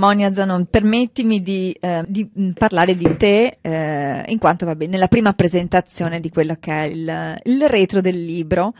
Monia Zanon, permettimi di, eh, di, mm, parlare di te, eh, in quanto vabbè, nella prima presentazione di quello che è il, il retro del libro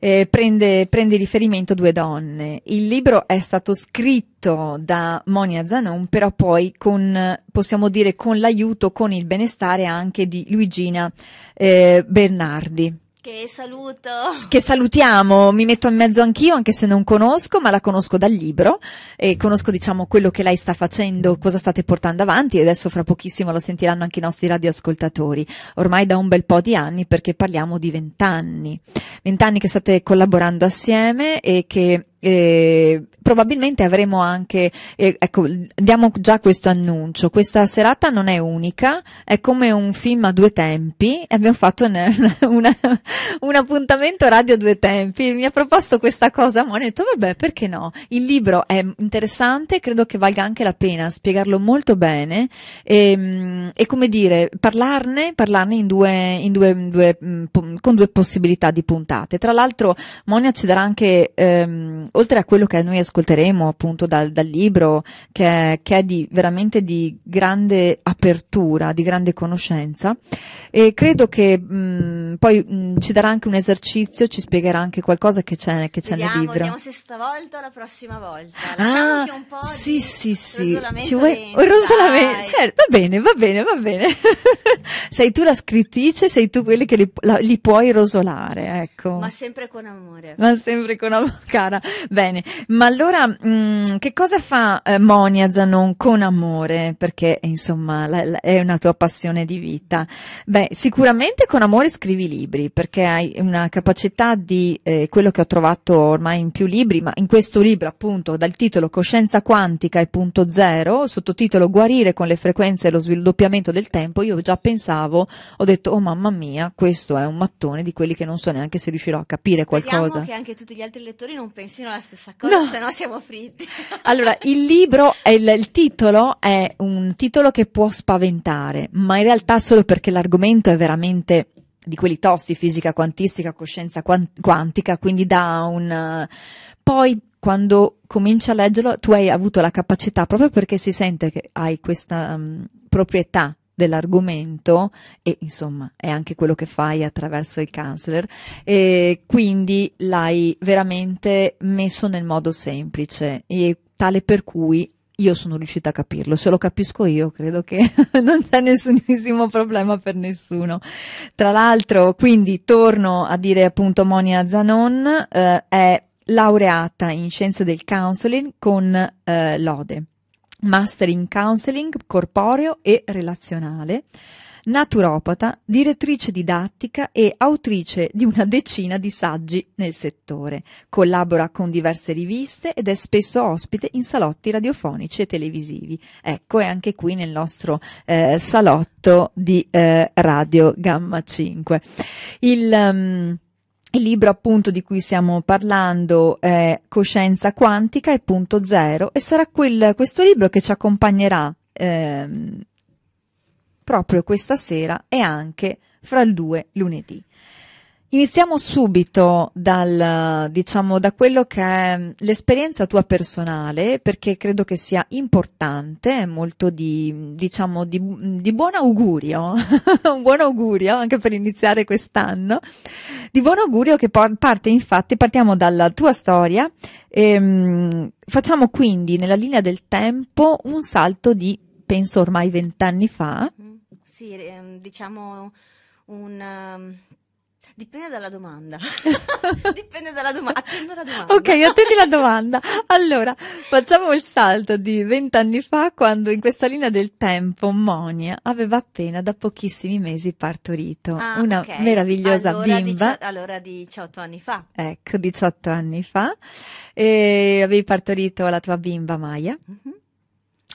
eh, prende, prende riferimento due donne. Il libro è stato scritto da Monia Zanon, però poi con, possiamo dire, con l'aiuto, con il benestare anche di Luigina eh, Bernardi. Che saluto. Che salutiamo, mi metto in mezzo anch'io, anche se non conosco, ma la conosco dal libro e conosco, diciamo, quello che lei sta facendo, cosa state portando avanti e adesso fra pochissimo lo sentiranno anche i nostri radioascoltatori. Ormai da un bel po' di anni, perché parliamo di vent'anni. Vent'anni che state collaborando assieme e che eh, probabilmente avremo anche, eh, ecco, diamo già questo annuncio, questa serata non è unica, è come un film a due tempi, abbiamo fatto una, una, un appuntamento radio a due tempi, mi ha proposto questa cosa, ma ho detto vabbè perché no, il libro è interessante, credo che valga anche la pena spiegarlo molto bene e, ehm, e come dire, parlarne, parlarne in due, in due, in due, mm, con due possibilità di puntate, tra l'altro Monia ci darà anche ehm, oltre a quello che noi ascolteremo appunto dal, dal libro, che è, che è di, veramente di grande apertura, di grande conoscenza, e credo che mh, mm, poi mh, mm, ci darà anche un esercizio, ci spiegherà anche qualcosa che c'è, che c'è vediamo, nel libro. Vediamo se stavolta o la prossima volta. Lasciamo ah, anche un po' sì, di sì, sì. Ci vuoi... Rosolamente, certo, cioè, va bene, va bene, va bene. sei tu la scrittrice, sei tu quelli che li, la, li puoi rosolare, ecco. Ma sempre con amore. Ma sempre con amore, cara. Bene, ma allora mh, mm, che cosa fa eh, Monia Zanon con amore? Perché insomma la, la, è una tua passione di vita. Beh, sicuramente con amore scrivi libri perché hai una capacità di eh, quello che ho trovato ormai in più libri, ma in questo libro appunto dal titolo Coscienza quantica e punto zero, sottotitolo Guarire con le frequenze e lo sviluppiamento del tempo, io già pensavo, ho detto oh mamma mia, questo è un mattone di quelli che non so neanche se riuscirò a capire Speriamo qualcosa. Speriamo che anche tutti gli altri lettori non pensino nemmeno la stessa cosa, no. se no siamo fritti. allora, il libro, il, il titolo è un titolo che può spaventare, ma in realtà solo perché l'argomento è veramente di quelli tossi, fisica quantistica, coscienza quantica, quindi da un... Poi quando cominci a leggerlo tu hai avuto la capacità, proprio perché si sente che hai questa um, proprietà dell'argomento e insomma è anche quello che fai attraverso il counselor e quindi l'hai veramente messo nel modo semplice e tale per cui io sono riuscita a capirlo, se lo capisco io credo che non c'è nessunissimo problema per nessuno. Tra l'altro, quindi torno a dire appunto Monia Zanon eh, è laureata in scienze del counseling con eh, lode master in counseling corporeo e relazionale, naturopata, direttrice didattica e autrice di una decina di saggi nel settore. Collabora con diverse riviste ed è spesso ospite in salotti radiofonici e televisivi. Ecco, è anche qui nel nostro eh, salotto di eh, Radio Gamma 5. Il, um, il libro appunto di cui stiamo parlando è Coscienza quantica e punto zero e sarà quel, questo libro che ci accompagnerà ehm, proprio questa sera e anche fra il 2 lunedì. Iniziamo subito dal, diciamo, da quello che è l'esperienza tua personale, perché credo che sia importante, molto di, diciamo, di, di buon augurio, un buon augurio anche per iniziare quest'anno, di buon augurio che parte infatti, partiamo dalla tua storia, e, ehm, facciamo quindi nella linea del tempo un salto di, penso ormai vent'anni fa. Sì, ehm, diciamo un Dipende dalla domanda. Dipende dalla domanda. Attendo la domanda. Ok, attendi la domanda. Allora, facciamo il salto di vent'anni fa quando in questa linea del tempo Monia aveva appena da pochissimi mesi partorito ah, una okay. meravigliosa allora bimba. Dici- allora 18 anni fa. Ecco, 18 anni fa. E avevi partorito la tua bimba Maya. Mm-hmm.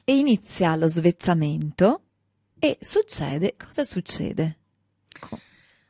E inizia lo svezzamento. E succede, cosa succede? Co-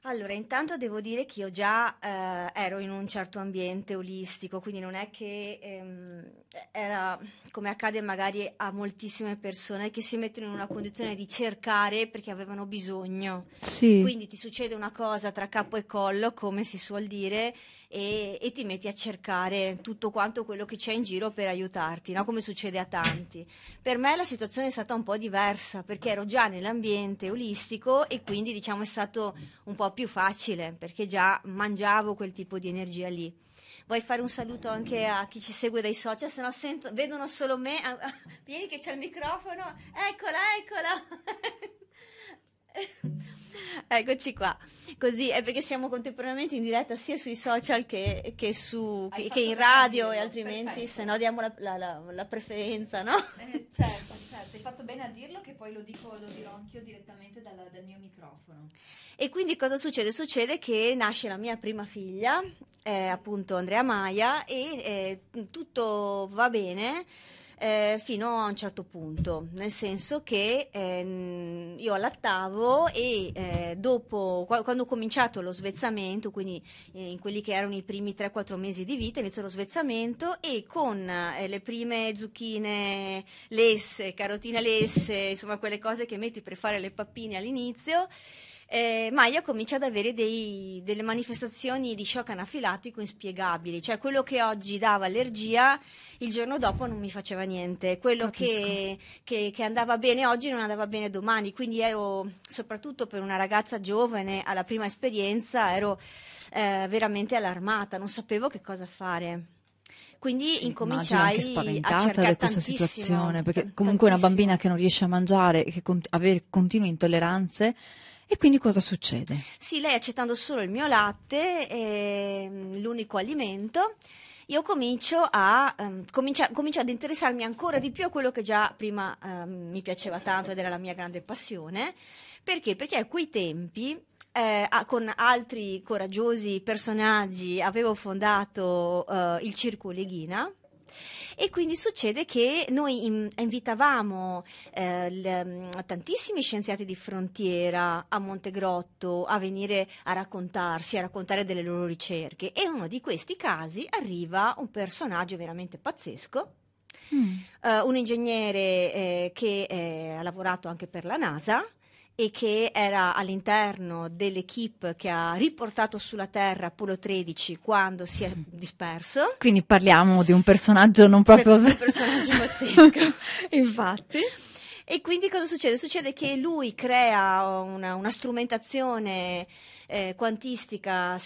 allora, intanto devo dire che io già eh, ero in un certo ambiente olistico, quindi non è che ehm, era come accade magari a moltissime persone che si mettono in una condizione di cercare perché avevano bisogno. Sì. Quindi ti succede una cosa tra capo e collo, come si suol dire, e, e, ti metti a cercare tutto quanto quello che c'è in giro per aiutarti, no? come succede a tanti. Per me la situazione è stata un po' diversa perché ero già nell'ambiente olistico e quindi diciamo è stato un po' più facile perché già mangiavo quel tipo di energia lì. Vuoi fare un saluto anche a chi ci segue dai social? Se no sento, vedono solo me. Ah, ah, vieni che c'è il microfono. Eccola, eccola. Eccoci qua, così è perché siamo contemporaneamente in diretta sia sui social che, che, su, che, che in radio bene, e altrimenti se no diamo la, la, la, la preferenza, no? Eh, certo, certo, hai fatto bene a dirlo che poi lo, dico, lo dirò anch'io direttamente dalla, dal mio microfono. E quindi cosa succede? Succede che nasce la mia prima figlia, eh, appunto Andrea Maia, e eh, tutto va bene eh, fino a un certo punto, nel senso che eh, io allattavo e eh, dopo, quando ho cominciato lo svezzamento, quindi eh, in quelli che erano i primi 3-4 mesi di vita, inizio lo svezzamento e con eh, le prime zucchine lesse, carotine lesse, insomma quelle cose che metti per fare le pappine all'inizio, eh, Maia comincia ad avere dei, delle manifestazioni di shock anafilattico inspiegabili, cioè quello che oggi dava allergia il giorno dopo non mi faceva niente, quello che, che, che, andava bene oggi non andava bene domani, quindi ero soprattutto per una ragazza giovane alla prima esperienza ero eh, veramente allarmata, non sapevo che cosa fare quindi sì, incominciai anche spaventata da questa situazione perché comunque una bambina che non riesce a mangiare che con- avere continue intolleranze e quindi cosa succede? Sì, lei accettando solo il mio latte, eh, l'unico alimento, io comincio, a, um, mm, comincio, comincio, ad interessarmi ancora di più a quello che già prima um, mi piaceva tanto ed era la mia grande passione. Perché? Perché a quei tempi eh, con altri coraggiosi personaggi avevo fondato eh, il Circo Leghina e quindi succede che noi invitavamo eh, mm, tantissimi scienziati di frontiera a Montegrotto a venire a raccontarsi, a raccontare delle loro ricerche e in uno di questi casi arriva un personaggio veramente pazzesco. Mm. Eh, un ingegnere eh, che eh, ha lavorato anche per la NASA, e che era all'interno dell'equipe che ha riportato sulla Terra Apollo 13 quando si è disperso. Quindi parliamo di un personaggio non proprio... Un personaggio pazzesco. Infatti. E quindi cosa succede? Succede che lui crea una, una strumentazione eh, quantistica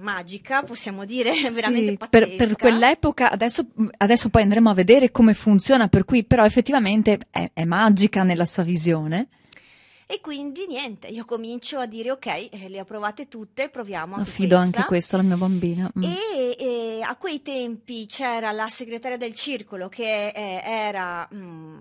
magica, possiamo dire, veramente sì, per, per, quell'epoca, adesso, adesso, poi andremo a vedere come funziona, per cui però effettivamente è, è magica nella sua visione. E quindi niente, io comincio a dire ok, eh, le ho provate tutte, proviamo anche Affido questa. anche questo alla mia bambina. Mm. E, e, a quei tempi c'era la segretaria del circolo che eh, era... Mm,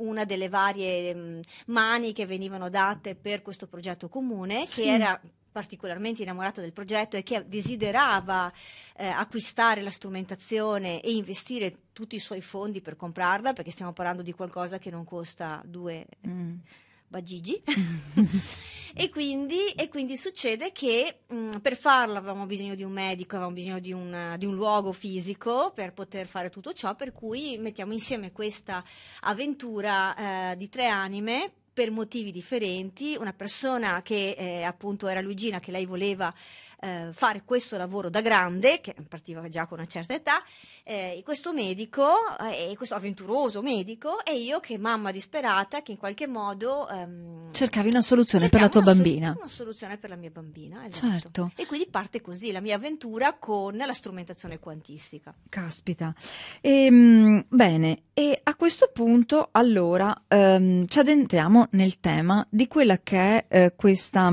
una delle varie mm, mani che venivano date per questo progetto comune, sì. che era particolarmente innamorata del progetto e che desiderava eh, acquistare la strumentazione e investire tutti i suoi fondi per comprarla, perché stiamo parlando di qualcosa che non costa due. Mm Bagigi. e, quindi, e, quindi, succede che mh, mm, per farlo avevamo bisogno di un medico, avevamo bisogno di un, di un, luogo fisico per poter fare tutto ciò, per cui mettiamo insieme questa avventura eh, di tre anime per motivi differenti, una persona che eh, appunto era Luigina, che lei voleva eh, fare questo lavoro da grande, che partiva già con una certa età, eh, questo medico, eh, questo avventuroso medico, e io che mamma disperata, che in qualche modo... Ehm, Cercavi una soluzione per la tua una bambina. Sol- una soluzione per la mia bambina, esatto. Certo. E quindi parte così la mia avventura con la strumentazione quantistica. Caspita. Ehm, bene, e a questo punto allora ehm, ci addentriamo nel tema di quella che è eh, questa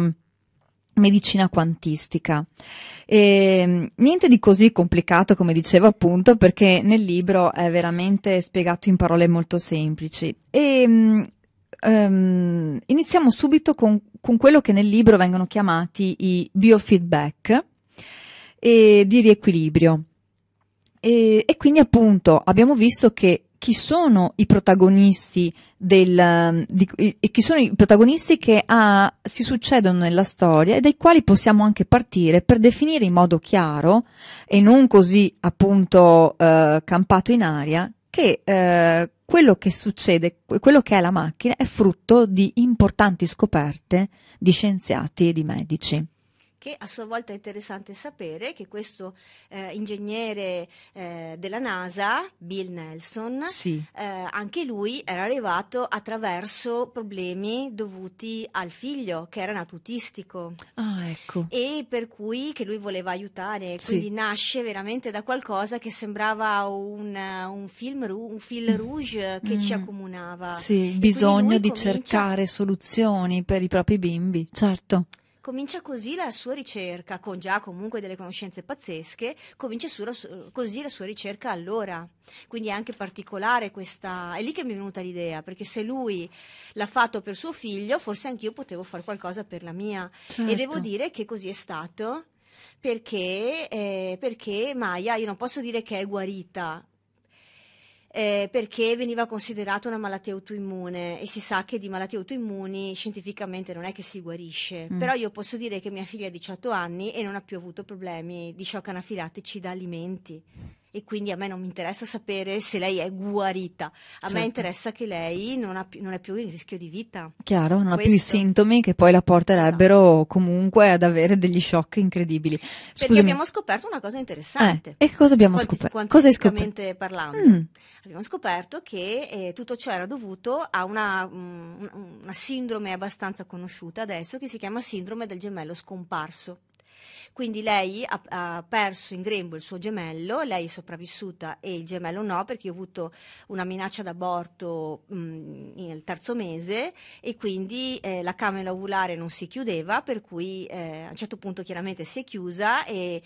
medicina quantistica. E, ehm, niente di così complicato come dicevo appunto perché nel libro è veramente spiegato in parole molto semplici e um, ehm, iniziamo subito con, con quello che nel libro vengono chiamati i biofeedback e di riequilibrio. E, e, quindi appunto abbiamo visto che chi sono i protagonisti del, ehm, di, e chi sono i protagonisti che ha, ah, si succedono nella storia e dai quali possiamo anche partire per definire in modo chiaro e non così appunto eh, campato in aria che eh, quello che succede, quello che è la macchina è frutto di importanti scoperte di scienziati e di medici perché a sua volta è interessante sapere che questo eh, ingegnere eh, della NASA, Bill Nelson, sì. Eh, anche lui era arrivato attraverso problemi dovuti al figlio che era natutistico. Ah, ecco. E per cui che lui voleva aiutare, quindi sì. nasce veramente da qualcosa che sembrava un, un film un fil rouge che mm. ci accomunava. Sì, bisogno di comincia... cercare soluzioni per i propri bimbi, certo comincia così la sua ricerca, con già comunque delle conoscenze pazzesche, comincia su, così la sua ricerca allora. Quindi è anche particolare questa... è lì che mi è venuta l'idea, perché se lui l'ha fatto per suo figlio, forse anch'io potevo fare qualcosa per la mia. Certo. E devo dire che così è stato perché, eh, perché Maya, io non posso dire che è guarita, eh, perché veniva considerata una malattia autoimmune e si sa che di malattie autoimmuni scientificamente non è che si guarisce. Mm. Però io posso dire che mia figlia ha 18 anni e non ha più avuto problemi di shock anafilattici da alimenti e quindi a me non mi interessa sapere se lei è guarita, a certo. me interessa che lei non, ha, non, è più in rischio di vita. Chiaro, non Questo. ha più i sintomi che poi la porterebbero esatto. comunque ad avere degli shock incredibili. Scusami. Perché abbiamo scoperto una cosa interessante. Eh, e cosa abbiamo Quanti, scoperto? Cosa hai scoperto? parlando. Mm. Abbiamo scoperto che eh, tutto ciò era dovuto a una, mh, mm, una sindrome abbastanza conosciuta adesso che si chiama sindrome del gemello scomparso. Quindi lei ha, ha, perso in grembo il suo gemello, lei è sopravvissuta e il gemello no, perché ho avuto una minaccia d'aborto mh, mm, nel terzo mese e quindi eh, la camera ovulare non si chiudeva, per cui eh, a un certo punto chiaramente si è chiusa e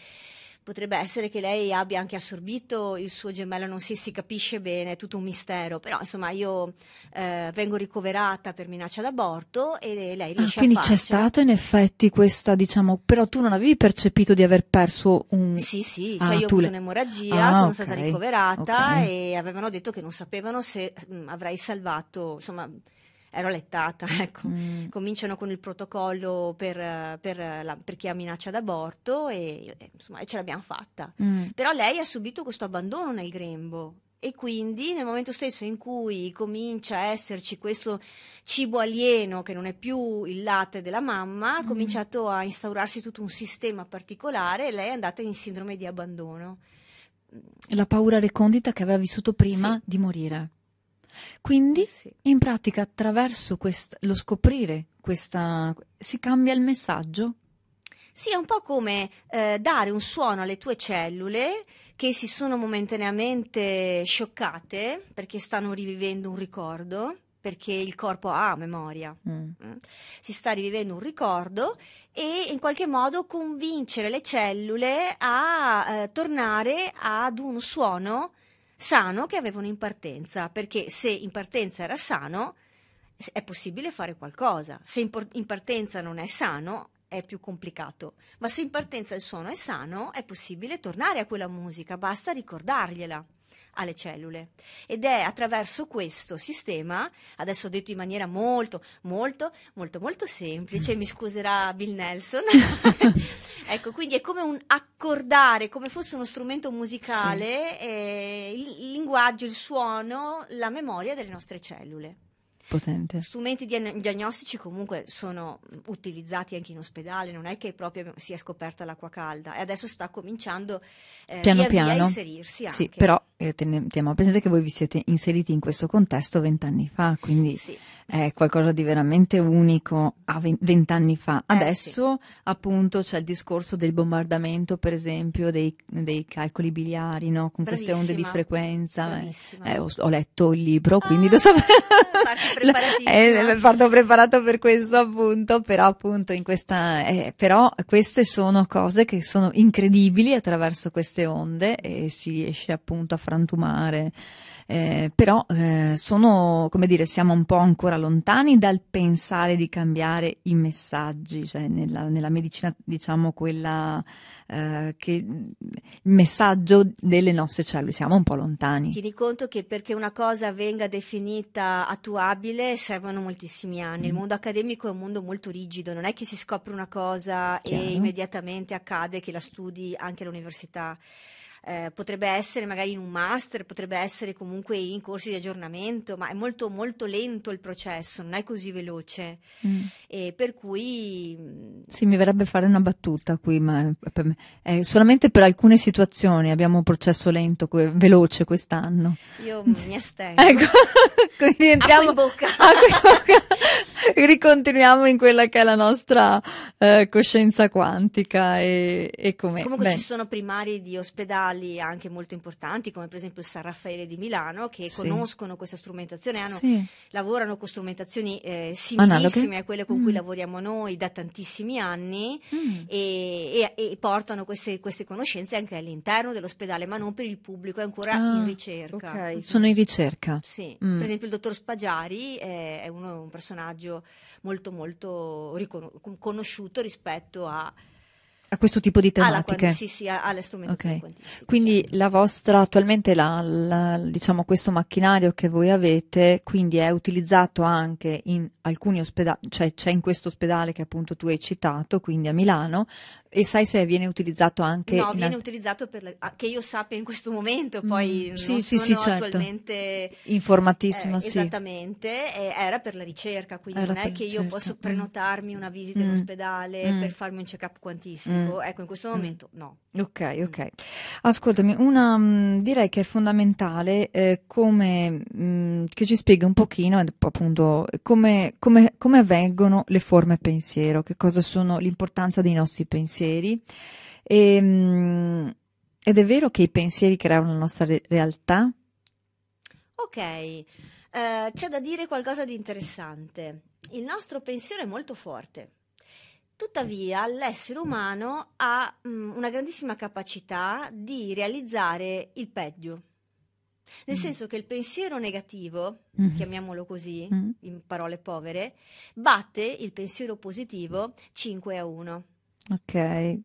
potrebbe essere che lei abbia anche assorbito il suo gemello, non si, si capisce bene, è tutto un mistero, però insomma io eh, vengo ricoverata per minaccia d'aborto e lei riesce ah, quindi a Quindi c'è stata in effetti questa, diciamo, però tu non avevi percepito di aver perso un... Sì, sì, ah, cioè io ho avuto le... un'emorragia, ah, sono okay. stata ricoverata okay. e avevano detto che non sapevano se mh, mm, avrei salvato, insomma ero lettata, ecco. Mm. Cominciano con il protocollo per, per, la, per chi ha minaccia d'aborto e, e insomma e ce l'abbiamo fatta. Mm. Però lei ha subito questo abbandono nel grembo e quindi nel momento stesso in cui comincia a esserci questo cibo alieno che non è più il latte della mamma, ha mm. cominciato a instaurarsi tutto un sistema particolare e lei è andata in sindrome di abbandono. La paura recondita che aveva vissuto prima sì. di morire. Quindi, eh sì. in pratica, attraverso quest- lo scoprire questa, si cambia il messaggio? Sì, è un po' come eh, dare un suono alle tue cellule che si sono momentaneamente scioccate perché stanno rivivendo un ricordo, perché il corpo ha memoria, mm. Eh? si sta rivivendo un ricordo e in qualche modo convincere le cellule a eh, tornare ad un suono sano che avevano in partenza, perché se in partenza era sano è possibile fare qualcosa, se in, in partenza non è sano è più complicato, ma se in partenza il suono è sano è possibile tornare a quella musica, basta ricordargliela alle cellule. Ed è attraverso questo sistema, adesso ho detto in maniera molto, molto, molto, molto semplice, mi scuserà Bill Nelson. ecco, quindi è come un ricordare come fosse uno strumento musicale sì. eh, il linguaggio, il suono, la memoria delle nostre cellule. Potente. Strumenti diagnostici comunque sono utilizzati anche in ospedale, non è che proprio si è scoperta l'acqua calda e adesso sta cominciando eh, piano via piano via a inserirsi anche. Sì, però eh, teniamo presente che voi vi siete inseriti in questo contesto vent'anni fa, quindi... Sì è qualcosa di veramente unico a vent'anni fa. Adesso eh, sì. appunto c'è il discorso del bombardamento, per esempio, dei, dei calcoli biliari, no? con bravissima, queste onde di frequenza. Eh, ho, ho, letto il libro, ah, quindi ah, lo sapevo. eh, parto preparato per questo appunto, però appunto in questa... Eh, però queste sono cose che sono incredibili attraverso queste onde e si riesce appunto a frantumare eh, però eh, sono, come dire, siamo un po' ancora lontani dal pensare di cambiare i messaggi, cioè nella, nella medicina diciamo quella eh, che il messaggio delle nostre cellule, siamo un po' lontani. Ti Tieni conto che perché una cosa venga definita attuabile servono moltissimi anni, mm. il mondo accademico è un mondo molto rigido, non è che si scopre una cosa Chiaro. e immediatamente accade che la studi anche all'università eh, potrebbe essere magari in un master, potrebbe essere comunque in corsi di aggiornamento, ma è molto, molto lento il processo, non è così veloce. Mm. E per cui... Mm, sì, mi verrebbe fare una battuta qui, ma per me, eh, solamente per alcune situazioni abbiamo un processo lento, que- veloce quest'anno. Io mm. mi astengo. ecco, quindi entriamo... in bocca. ricontinuiamo in quella che è la nostra eh, coscienza quantica e, e com'è. Comunque Beh. ci sono primari di ospedale locali anche molto importanti, come per esempio il San Raffaele di Milano, che sì. conoscono questa strumentazione, hanno, sì. lavorano con strumentazioni eh, similissime a quelle con mm. cui lavoriamo noi da tantissimi anni mm. e, e, e, portano queste, queste, conoscenze anche all'interno dell'ospedale, ma non per il pubblico, è ancora ah, in ricerca. Okay. Mm-hmm. Sono in ricerca. Sì, mm. per esempio il dottor Spagiari è, eh, è uno, un personaggio molto molto riconosciuto rispetto a a questo tipo di tematiche. Alla, sì, sì, alle strumentazioni okay. Quindi cioè. la vostra, attualmente la, la, diciamo questo macchinario che voi avete, quindi è utilizzato anche in alcuni ospedali, cioè c'è in questo ospedale che appunto tu hai citato, quindi a Milano, e sai se viene utilizzato anche? No, viene utilizzato per la, che io sappia in questo momento, poi mm, sì, sì, sì, certo. attualmente informatissima. Eh, sì. Esattamente, eh, era per la ricerca, quindi era non è che ricerca. io posso mm. prenotarmi una visita mm. in ospedale mm. per farmi un check-up quantistico. Mm. Ecco, in questo mm. momento no. Ok, ok. Ascoltami, una, direi che è fondamentale eh, come, mh, che ci spieghi un pochino appunto come, come, come avvengono le forme pensiero, che cosa sono l'importanza dei nostri pensieri pensieri e, ehm, ed è vero che i pensieri creano la nostra re- realtà? Ok, eh, c'è da dire qualcosa di interessante. Il nostro pensiero è molto forte. Tuttavia, l'essere umano ha mh, mm, una grandissima capacità di realizzare il peggio. Nel mm. senso che il pensiero negativo, mm. chiamiamolo così, mm. in parole povere, batte il pensiero positivo 5 a 1. Ok,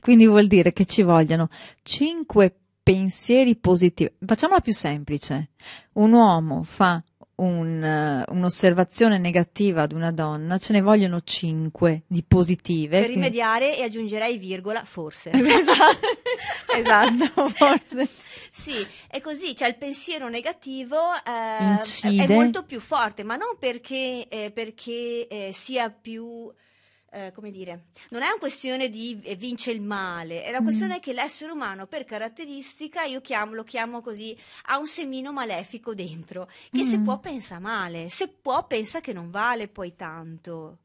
quindi vuol dire che ci vogliono cinque pensieri positivi. Facciamola più semplice. Un uomo fa un, uh, un'osservazione negativa ad una donna, ce ne vogliono cinque di positive. Per rimediare che... e aggiungerei virgola, forse. Esatto. esatto, forse. Sì, è così, cioè il pensiero negativo eh, è molto più forte, ma non perché, eh, perché eh, sia più eh, come dire, non è una questione di eh, vince il male, è una mm. questione mm. che l'essere umano per caratteristica, io chiamo, lo chiamo così, ha un semino malefico dentro, che mm. se può pensa male, se può pensa che non vale poi tanto.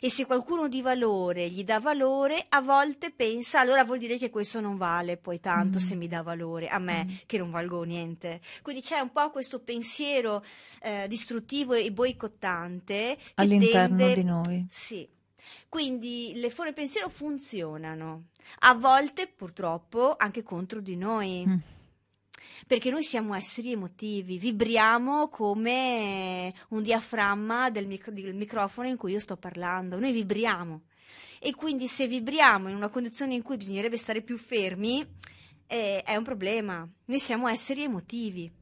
E se qualcuno di valore gli dà valore, a volte pensa allora vuol dire che questo non vale poi tanto mm. se mi dà valore a me mm. che non valgo niente. Quindi c'è un po' questo pensiero eh, distruttivo e boicottante all'interno tende, di noi. Sì, quindi le forme pensiero funzionano, a volte purtroppo anche contro di noi. Mm perché noi siamo esseri emotivi, vibriamo come un diaframma del, micro, del, microfono in cui io sto parlando, noi vibriamo e quindi se vibriamo in una condizione in cui bisognerebbe stare più fermi eh, è un problema, noi siamo esseri emotivi.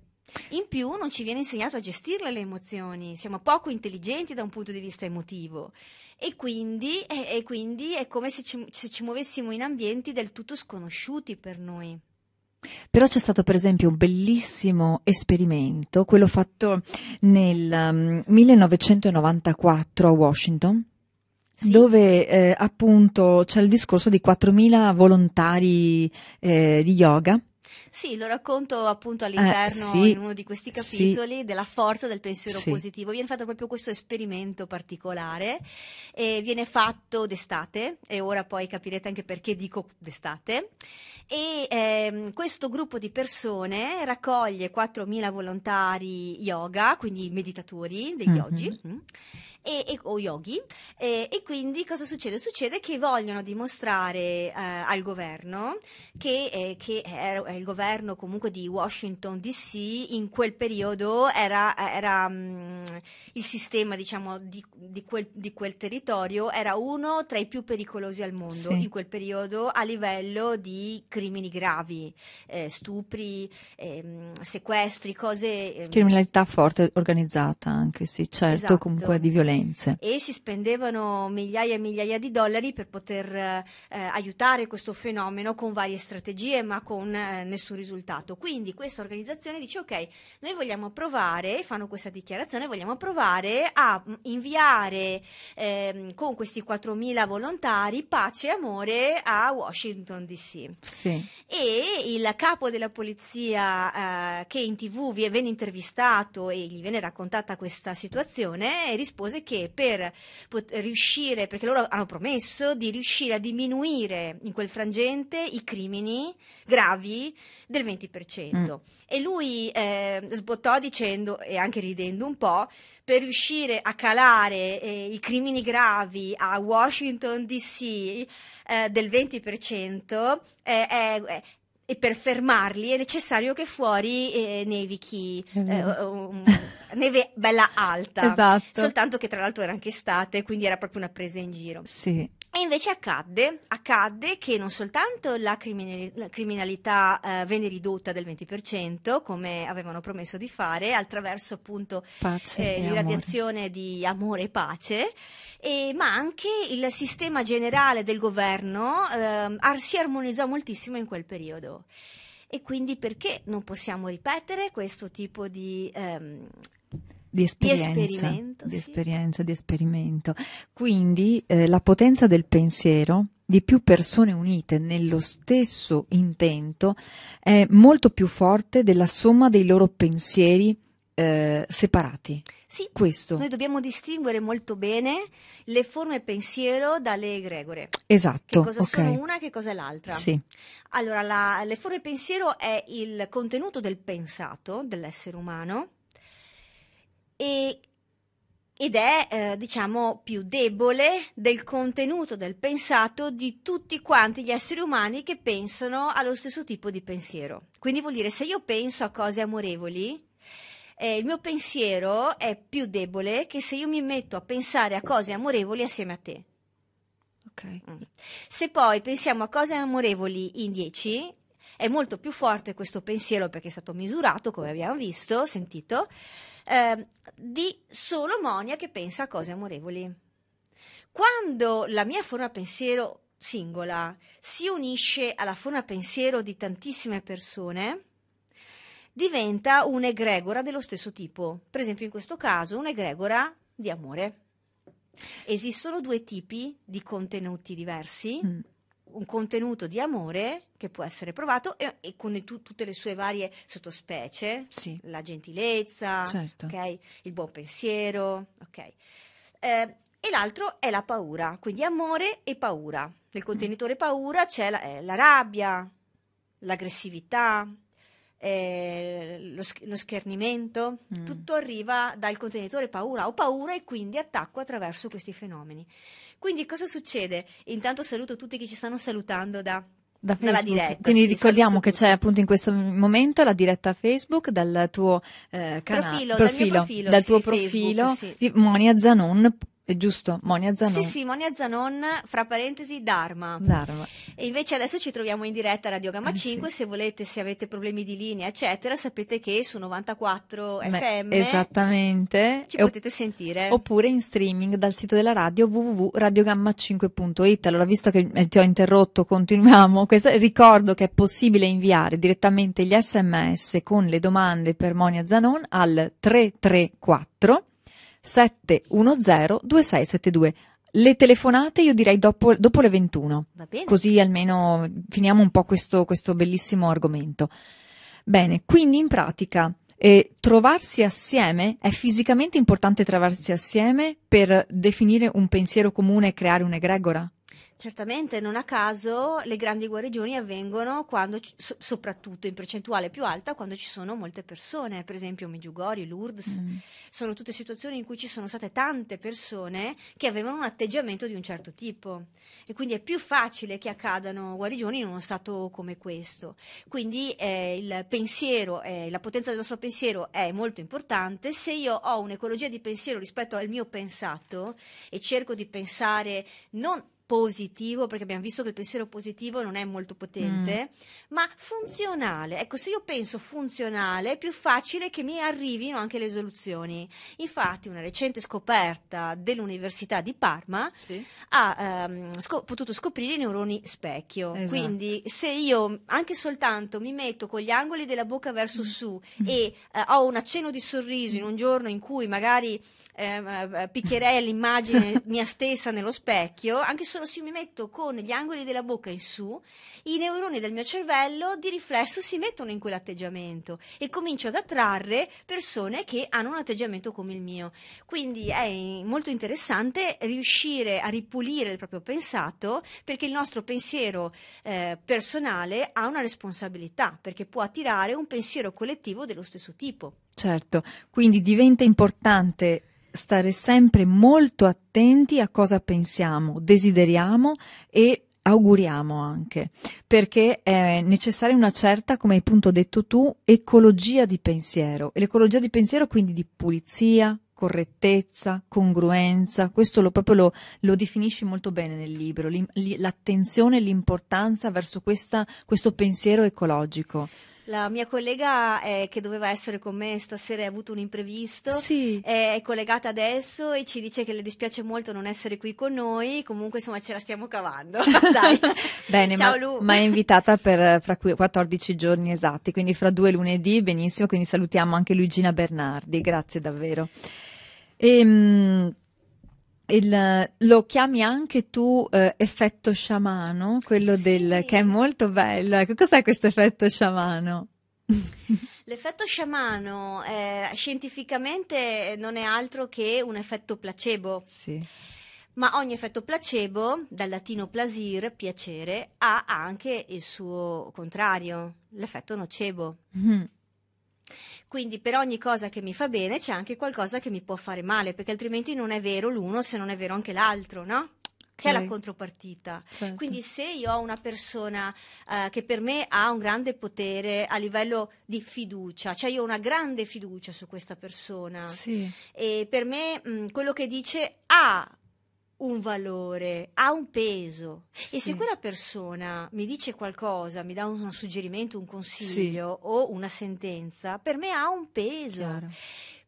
In più non ci viene insegnato a gestirle le emozioni, siamo poco intelligenti da un punto di vista emotivo e quindi, e, e quindi è come se ci, se ci muovessimo in ambienti del tutto sconosciuti per noi. Però c'è stato per esempio un bellissimo esperimento, quello fatto nel 1994 um, a Washington, sì. dove eh, appunto c'è il discorso di 4.000 volontari eh, di yoga sì, lo racconto appunto eh, all'interno eh, sì, in uno di questi capitoli sì, della forza del pensiero sì. positivo. Viene fatto proprio questo esperimento particolare, eh, viene fatto d'estate e ora poi capirete anche perché dico d'estate. E ehm, questo gruppo di persone raccoglie 4.000 volontari yoga, quindi meditatori degli mm-hmm. oggi e, e, o yogi e, e, quindi cosa succede? Succede che vogliono dimostrare eh, al governo che, eh, che era, il governo comunque di Washington DC in quel periodo era, era um, il sistema diciamo di, di, quel, di, quel, territorio era uno tra i più pericolosi al mondo sì. in quel periodo a livello di crimini gravi, eh, stupri, ehm, sequestri, cose... Ehm Criminalità forte organizzata anche, sì, certo, esatto. comunque di violenza esatto sofferenze. E si spendevano migliaia e migliaia di dollari per poter eh, aiutare questo fenomeno con varie strategie, ma con eh, nessun risultato. Quindi questa organizzazione dice ok, noi vogliamo provare, fanno questa dichiarazione, vogliamo provare a inviare eh, con questi 4.000 volontari pace e amore a Washington DC. Sì. E il capo della polizia eh, che in tv viene intervistato e gli viene raccontata questa situazione rispose perché per pot- riuscire, perché loro hanno promesso di riuscire a diminuire in quel frangente i crimini gravi del 20%. Mm. E lui eh, sbottò dicendo, e anche ridendo un po', per riuscire a calare eh, i crimini gravi a Washington DC eh, del 20% eh, è, e per fermarli è necessario che fuori eh, nevichi eh, um, neve bella alta esatto. soltanto che tra l'altro era anche estate quindi era proprio una presa in giro sì e invece accadde, accadde, che non soltanto la, criminali- la criminalità eh, venne ridotta del 20%, come avevano promesso di fare, attraverso appunto l'irradiazione eh, amore. di amore e pace, e, ma anche il sistema generale del governo eh, si armonizzò moltissimo in quel periodo. E quindi perché non possiamo ripetere questo tipo di ehm, di esperienza, di esperimento, di, esperienza di esperimento. Quindi eh, la potenza del pensiero di più persone unite nello stesso intento è molto più forte della somma dei loro pensieri eh, separati. Sì, questo. Noi dobbiamo distinguere molto bene le forme pensiero dalle egregore. Esatto. Che cosa okay. sono una e che cosa è l'altra. Sì. Allora, la, le forme pensiero è il contenuto del pensato dell'essere umano e, ed è, eh, diciamo, più debole del contenuto, del pensato di tutti quanti gli esseri umani che pensano allo stesso tipo di pensiero. Quindi vuol dire se io penso a cose amorevoli, eh, il mio pensiero è più debole che se io mi metto a pensare a cose amorevoli assieme a te. Okay. Mm. Se poi pensiamo a cose amorevoli in 10, è molto più forte questo pensiero perché è stato misurato, come abbiamo visto, sentito, eh, di solo Monia che pensa a cose amorevoli. Quando la mia forma pensiero singola si unisce alla forma pensiero di tantissime persone, diventa un'egregora dello stesso tipo. Per esempio, in questo caso, un'egregora di amore. Esistono due tipi di contenuti diversi. Mm un contenuto di amore che può essere provato e, e con tu, tutte le sue varie sottospecie, sì. la gentilezza, certo. okay? il buon pensiero, okay? eh, e l'altro è la paura, quindi amore e paura. Nel mm. contenitore paura c'è la, eh, la rabbia, l'aggressività, eh, lo, lo, schernimento, mm. tutto arriva dal contenitore paura. Ho paura e quindi attacco attraverso questi fenomeni. Quindi cosa succede? Intanto saluto tutti che ci stanno salutando da da dalla diretta. Quindi sì, ricordiamo che c'è appunto in questo momento la diretta Facebook dal tuo eh, canale, profilo, profilo, dal, profilo, dal sì, tuo profilo, Facebook, sì. di Monia Zanon è giusto, Monia Zanon. Sì, sì, Monia Zanon, fra parentesi, Dharma. Dharma. E invece adesso ci troviamo in diretta a Radio Gamma eh, ah, 5, sì. se volete, se avete problemi di linea, eccetera, sapete che su 94 Beh, FM Esattamente. Ci e potete sentire. Oppure in streaming dal sito della radio www.radiogamma5.it. Allora, visto che eh, ti ho interrotto, continuiamo. Questa, ricordo che è possibile inviare direttamente gli SMS con le domande per Monia Zanon al 334 710 2672 le telefonate io direi dopo, dopo le 21, così almeno finiamo un po' questo, questo bellissimo argomento. Bene, quindi in pratica eh, trovarsi assieme è fisicamente importante trovarsi assieme per definire un pensiero comune e creare un'egregora? Certamente, non a caso le grandi guarigioni avvengono quando, so, soprattutto in percentuale più alta, quando ci sono molte persone, per esempio Medjugorje, Lourdes, mm. sono tutte situazioni in cui ci sono state tante persone che avevano un atteggiamento di un certo tipo e quindi è più facile che accadano guarigioni in uno stato come questo. Quindi eh, il pensiero, eh, la potenza del nostro pensiero è molto importante. Se io ho un'ecologia di pensiero rispetto al mio pensato e cerco di pensare non positivo, perché abbiamo visto che il pensiero positivo non è molto potente, mm. ma funzionale. Ecco, se io penso funzionale è più facile che mi arrivino anche le soluzioni. Infatti, una recente scoperta dell'Università di Parma sì. ha ehm, scop- potuto scoprire i neuroni specchio. Esatto. Quindi, se io anche soltanto mi metto con gli angoli della bocca verso mm. su mm. e eh, ho un accenno di sorriso in un giorno in cui magari ehm, eh, eh picchierei l'immagine mia stessa nello specchio, anche se solo se mi metto con gli angoli della bocca in su, i neuroni del mio cervello di riflesso si mettono in quell'atteggiamento e comincio ad attrarre persone che hanno un atteggiamento come il mio. Quindi è molto interessante riuscire a ripulire il proprio pensato perché il nostro pensiero eh, personale ha una responsabilità, perché può attirare un pensiero collettivo dello stesso tipo. Certo, quindi diventa importante stare sempre molto attenti a cosa pensiamo, desideriamo e auguriamo anche, perché è necessaria una certa, come hai appunto detto tu, ecologia di pensiero. E l'ecologia di pensiero quindi di pulizia, correttezza, congruenza, questo lo, proprio lo, lo definisci molto bene nel libro, l'attenzione e l'importanza verso questa, questo pensiero ecologico. La mia collega eh, che doveva essere con me stasera ha avuto un imprevisto, sì. è collegata adesso e ci dice che le dispiace molto non essere qui con noi, comunque insomma ce la stiamo cavando. Bene, Ciao, ma, Lu. ma è invitata per eh, fra 14 giorni esatti, quindi fra due lunedì, benissimo, quindi salutiamo anche Luigina Bernardi, grazie davvero. E, ehm, il, eh, lo chiami anche tu eh, effetto sciamano, quello sì. del, che è molto bello. Ecco, cos'è questo effetto sciamano? L'effetto sciamano eh, scientificamente non è altro che un effetto placebo. Sì. Ma ogni effetto placebo, dal latino plasir, piacere, ha anche il suo contrario, l'effetto nocebo. Mm-hmm. Quindi per ogni cosa che mi fa bene c'è anche qualcosa che mi può fare male, perché altrimenti non è vero l'uno se non è vero anche l'altro, no? c'è okay. la contropartita. Certo. Quindi se io ho una persona eh, che per me ha un grande potere a livello di fiducia, cioè io ho una grande fiducia su questa persona sì. e per me mh, quello che dice ha ah, un valore, ha un peso sì. e se quella persona mi dice qualcosa, mi dà un, suggerimento, un consiglio sì. o una sentenza, per me ha un peso. Chiaro.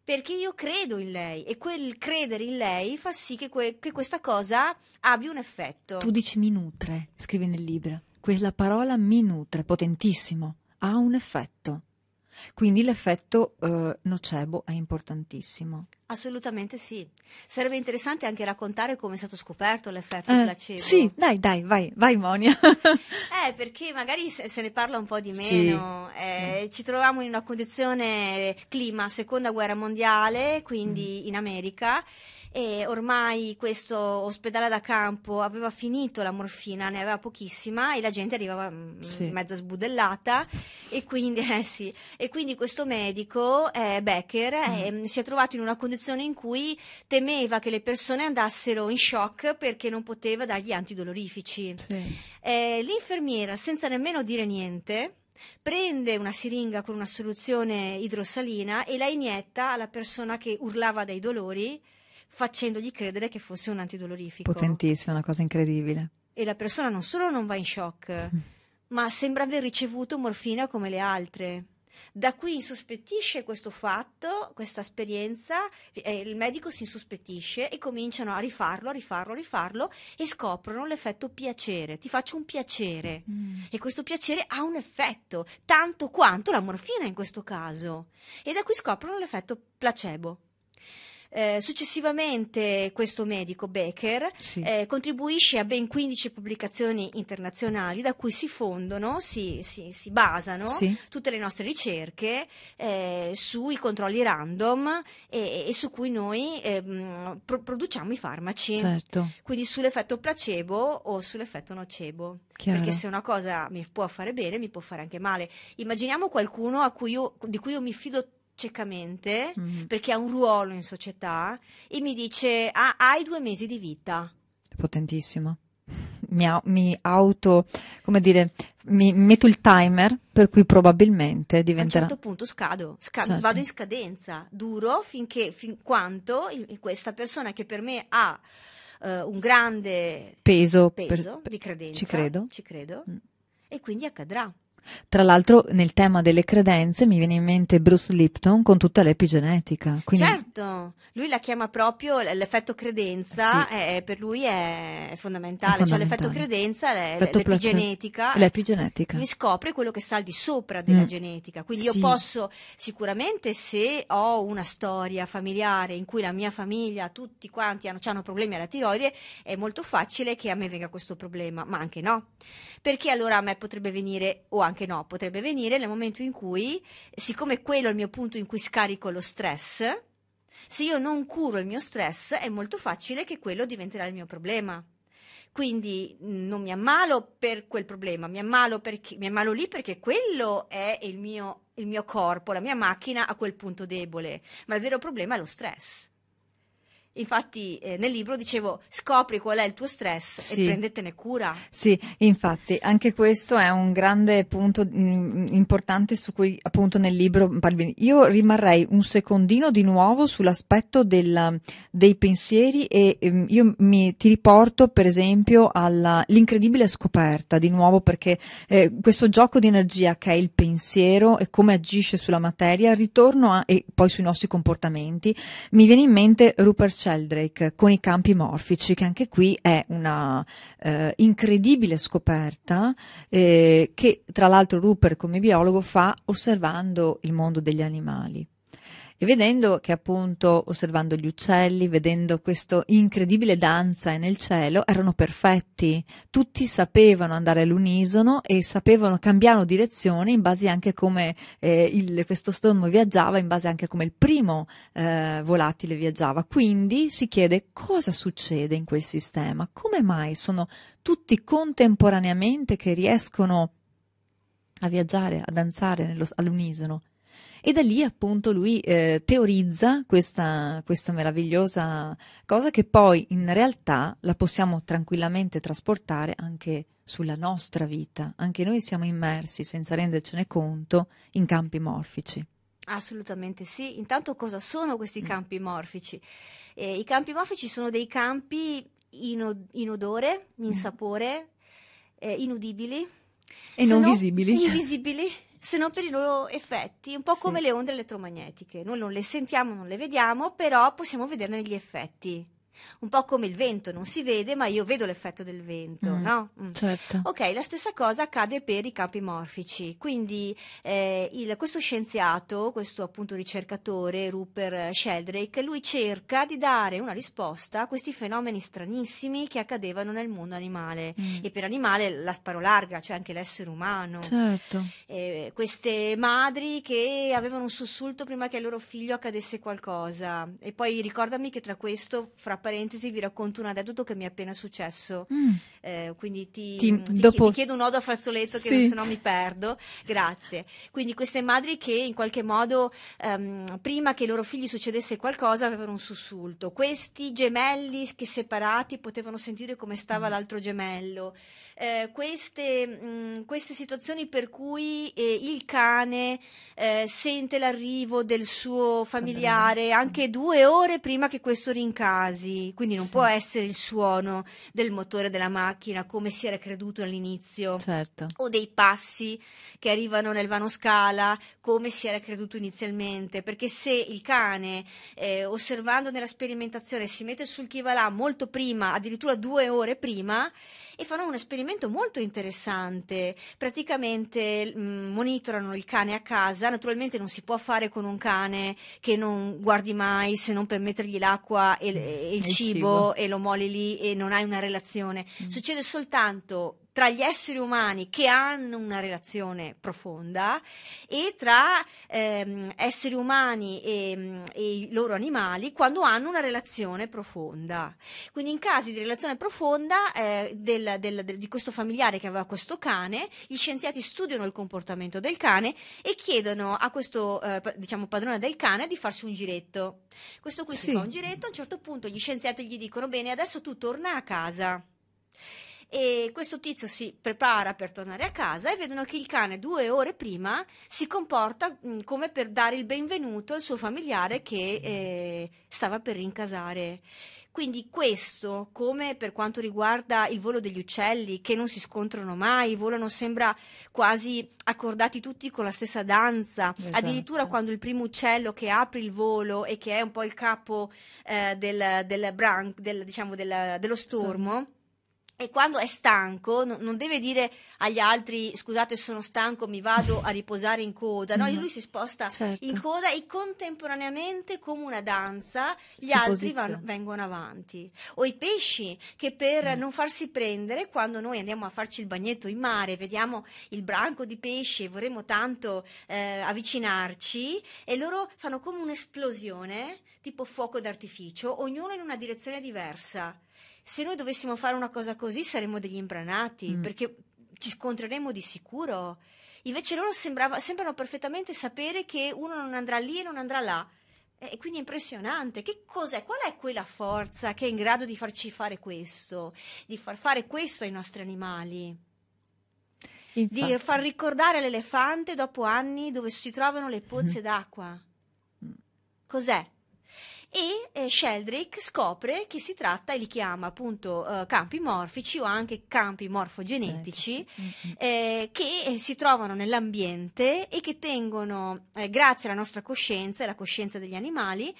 Perché io credo in lei e quel credere in lei fa sì che, que- che questa cosa abbia un effetto. Tu dici mi nutre, scrivi nel libro. Quella parola mi nutre, potentissimo, ha un effetto. Quindi l'effetto eh, nocebo è importantissimo. Assolutamente sì. Sarebbe interessante anche raccontare come è stato scoperto l'effetto eh, placebo. Sì, dai, dai, vai, vai Monia. eh, perché magari se, se, ne parla un po' di meno. Sì, eh, sì. Ci troviamo in una condizione clima, seconda guerra mondiale, quindi mm. in America e ormai questo ospedale da campo aveva finito la morfina, ne aveva pochissima e la gente arrivava mm, sì. mezza sbudellata e quindi, eh sì, e quindi questo medico, eh, Becker, eh, mm. eh, si è trovato in una condizione in cui temeva che le persone andassero in shock perché non poteva dargli antidolorifici. Sì. Eh, l'infermiera, senza nemmeno dire niente, prende una siringa con una soluzione idrosalina e la inietta alla persona che urlava dai dolori facendogli credere che fosse un antidolorifico. Potentissima, una cosa incredibile. E la persona non solo non va in shock, ma sembra aver ricevuto morfina come le altre. Da qui insospettisce questo fatto, questa esperienza, eh, il medico si insospettisce e cominciano a rifarlo, a rifarlo, a rifarlo e scoprono l'effetto piacere. Ti faccio un piacere mm. e questo piacere ha un effetto, tanto quanto la morfina in questo caso. E da qui scoprono l'effetto placebo. Eh, successivamente questo medico, Becker, sì. eh, contribuisce a ben 15 pubblicazioni internazionali da cui si fondono, si, si, si basano sì. tutte le nostre ricerche eh, sui controlli random e, e su cui noi ehm, pro- produciamo i farmaci. Certo. Quindi sull'effetto placebo o sull'effetto nocebo. Chiaro. Perché se una cosa mi può fare bene, mi può fare anche male. Immaginiamo qualcuno cui io, di cui io mi fido ciecamente mm. perché ha un ruolo in società e mi dice ah, hai due mesi di vita. Potentissimo. Mi, mi auto, come dire, mi metto il timer per cui probabilmente diventerà... A un certo punto scado, scado certo. vado in scadenza, duro finché, fin quanto il, questa persona che per me ha uh, un grande peso, peso per, di credenza, ci credo, ci credo mm. e quindi accadrà. Tra l'altro nel tema delle credenze mi viene in mente Bruce Lipton con tutta l'epigenetica. Quindi... Certo, lui la chiama proprio l'effetto credenza, sì. è, per lui è fondamentale, è fondamentale. cioè l'effetto credenza è l'epigenetica. l'epigenetica. Lui scopre quello che sta al di sopra della mm. genetica, quindi sì. io posso sicuramente se ho una storia familiare in cui la mia famiglia, tutti quanti hanno, hanno problemi alla tiroide, è molto facile che a me venga questo problema, ma anche no, perché allora a me potrebbe venire o anche anche no, potrebbe venire nel momento in cui, siccome quello è il mio punto in cui scarico lo stress, se io non curo il mio stress è molto facile che quello diventerà il mio problema. Quindi mm, non mi ammalo per quel problema, mi ammalo, perché, mi ammalo lì perché quello è il mio, il mio corpo, la mia macchina a quel punto debole, ma il vero problema è lo stress. Infatti eh, nel libro dicevo scopri qual è il tuo stress sì. e prendetene cura. Sì, infatti anche questo è un grande punto mh, mm, importante su cui appunto nel libro parli. Io rimarrei un secondino di nuovo sull'aspetto del, dei pensieri e mh, mm, io mi, ti riporto per esempio all'incredibile scoperta di nuovo perché eh, questo gioco di energia che è il pensiero e come agisce sulla materia, ritorno a, e poi sui nostri comportamenti, mi viene in mente Rupert Sheldrake con i campi morfici, che anche qui è una eh, incredibile scoperta eh, che tra l'altro Rupert come biologo fa osservando il mondo degli animali e vedendo che appunto, osservando gli uccelli, vedendo questa incredibile danza nel cielo, erano perfetti, tutti sapevano andare all'unisono e sapevano cambiare direzione in base anche come eh, il, questo stormo viaggiava, in base anche come il primo eh, volatile viaggiava. Quindi si chiede cosa succede in quel sistema, come mai sono tutti contemporaneamente che riescono a viaggiare, a danzare nello, all'unisono. E da lì appunto lui eh, teorizza questa, questa meravigliosa cosa che poi in realtà la possiamo tranquillamente trasportare anche sulla nostra vita. Anche noi siamo immersi, senza rendercene conto, in campi morfici. Assolutamente sì. Intanto cosa sono questi mm. campi morfici? Eh, I campi morfici sono dei campi in, in odore, mm. in sapore, eh, inudibili. E non, non visibili. Invisibili se non per i loro effetti, un po' come le onde elettromagnetiche. Noi non le sentiamo, non le vediamo, però possiamo vederne gli effetti un po' come il vento non si vede, ma io vedo l'effetto del vento, mm, no? Mm. Certo. Ok, la stessa cosa accade per i campi morfici, quindi eh, il, questo scienziato, questo appunto ricercatore, Rupert Sheldrake, lui cerca di dare una risposta a questi fenomeni stranissimi che accadevano nel mondo animale mm. e per animale la sparo larga, cioè anche l'essere umano. Certo. Eh, queste madri che avevano un sussulto prima che al loro figlio accadesse qualcosa e poi ricordami che tra questo, fra parentesi vi racconto un aneddoto che mi è appena successo. Mm. Eh, quindi ti, ti, ti, dopo... ti, chiedo un nodo a frazzoletto sì. se no mi perdo. Grazie. Quindi queste madri che in qualche modo ehm, prima che ai loro figli succedesse qualcosa avevano un sussulto. Questi gemelli che separati potevano sentire come stava mm. l'altro gemello eh, queste, mh, mm, queste, situazioni per cui eh, il cane eh, sente l'arrivo del suo familiare anche due ore prima che questo rincasi, quindi non sì. può essere il suono del motore della macchina come si era creduto all'inizio, certo. o dei passi che arrivano nel vano scala come si era creduto inizialmente, perché se il cane eh, osservando nella sperimentazione si mette sul chi molto prima, addirittura due ore prima, e fanno un esperimento molto interessante. Praticamente mh, mm, monitorano il cane a casa, naturalmente non si può fare con un cane che non guardi mai se non per mettergli l'acqua e, mm. e il, cibo, cibo, e lo moli lì e non hai una relazione. Mm. Succede soltanto tra gli esseri umani che hanno una relazione profonda e tra ehm, esseri umani e, e, i loro animali quando hanno una relazione profonda. Quindi in casi di relazione profonda eh, del, del, del, di questo familiare che aveva questo cane, gli scienziati studiano il comportamento del cane e chiedono a questo eh, diciamo, padrone del cane di farsi un giretto. Questo qui sì. si fa un giretto, a un certo punto gli scienziati gli dicono bene, adesso tu torna a casa e questo tizio si prepara per tornare a casa e vedono che il cane due ore prima si comporta mh, mm, come per dare il benvenuto al suo familiare che eh, stava per rincasare. Quindi questo, come per quanto riguarda il volo degli uccelli, che non si scontrano mai, volano sembra quasi accordati tutti con la stessa danza, esatto. addirittura quando il primo uccello che apre il volo e che è un po' il capo eh, del, del, branch, del, diciamo, dello stormo e quando è stanco non deve dire agli altri scusate sono stanco mi vado a riposare in coda no? Mm-hmm. lui si sposta certo. in coda e contemporaneamente come una danza gli si altri vanno, vengono avanti o i pesci che per mm. non farsi prendere quando noi andiamo a farci il bagnetto in mare vediamo il branco di pesci e vorremmo tanto eh, avvicinarci e loro fanno come un'esplosione tipo fuoco d'artificio ognuno in una direzione diversa se noi dovessimo fare una cosa così saremmo degli imbranati, mm. perché ci scontreremmo di sicuro. Invece loro sembrava, sembrano perfettamente sapere che uno non andrà lì e non andrà là. E quindi è impressionante. Che cos'è? Qual è quella forza che è in grado di farci fare questo? Di far fare questo ai nostri animali? Infatti. Di far ricordare l'elefante dopo anni dove si trovano le pozze mm. d'acqua? Mm. Cos'è? e eh, Sheldrick scopre che si tratta e li chiama appunto eh, campi morfici o anche campi morfogenetici eh, mm, mm. eh che eh, si trovano nell'ambiente e che tengono, eh, grazie alla nostra coscienza e alla coscienza degli animali,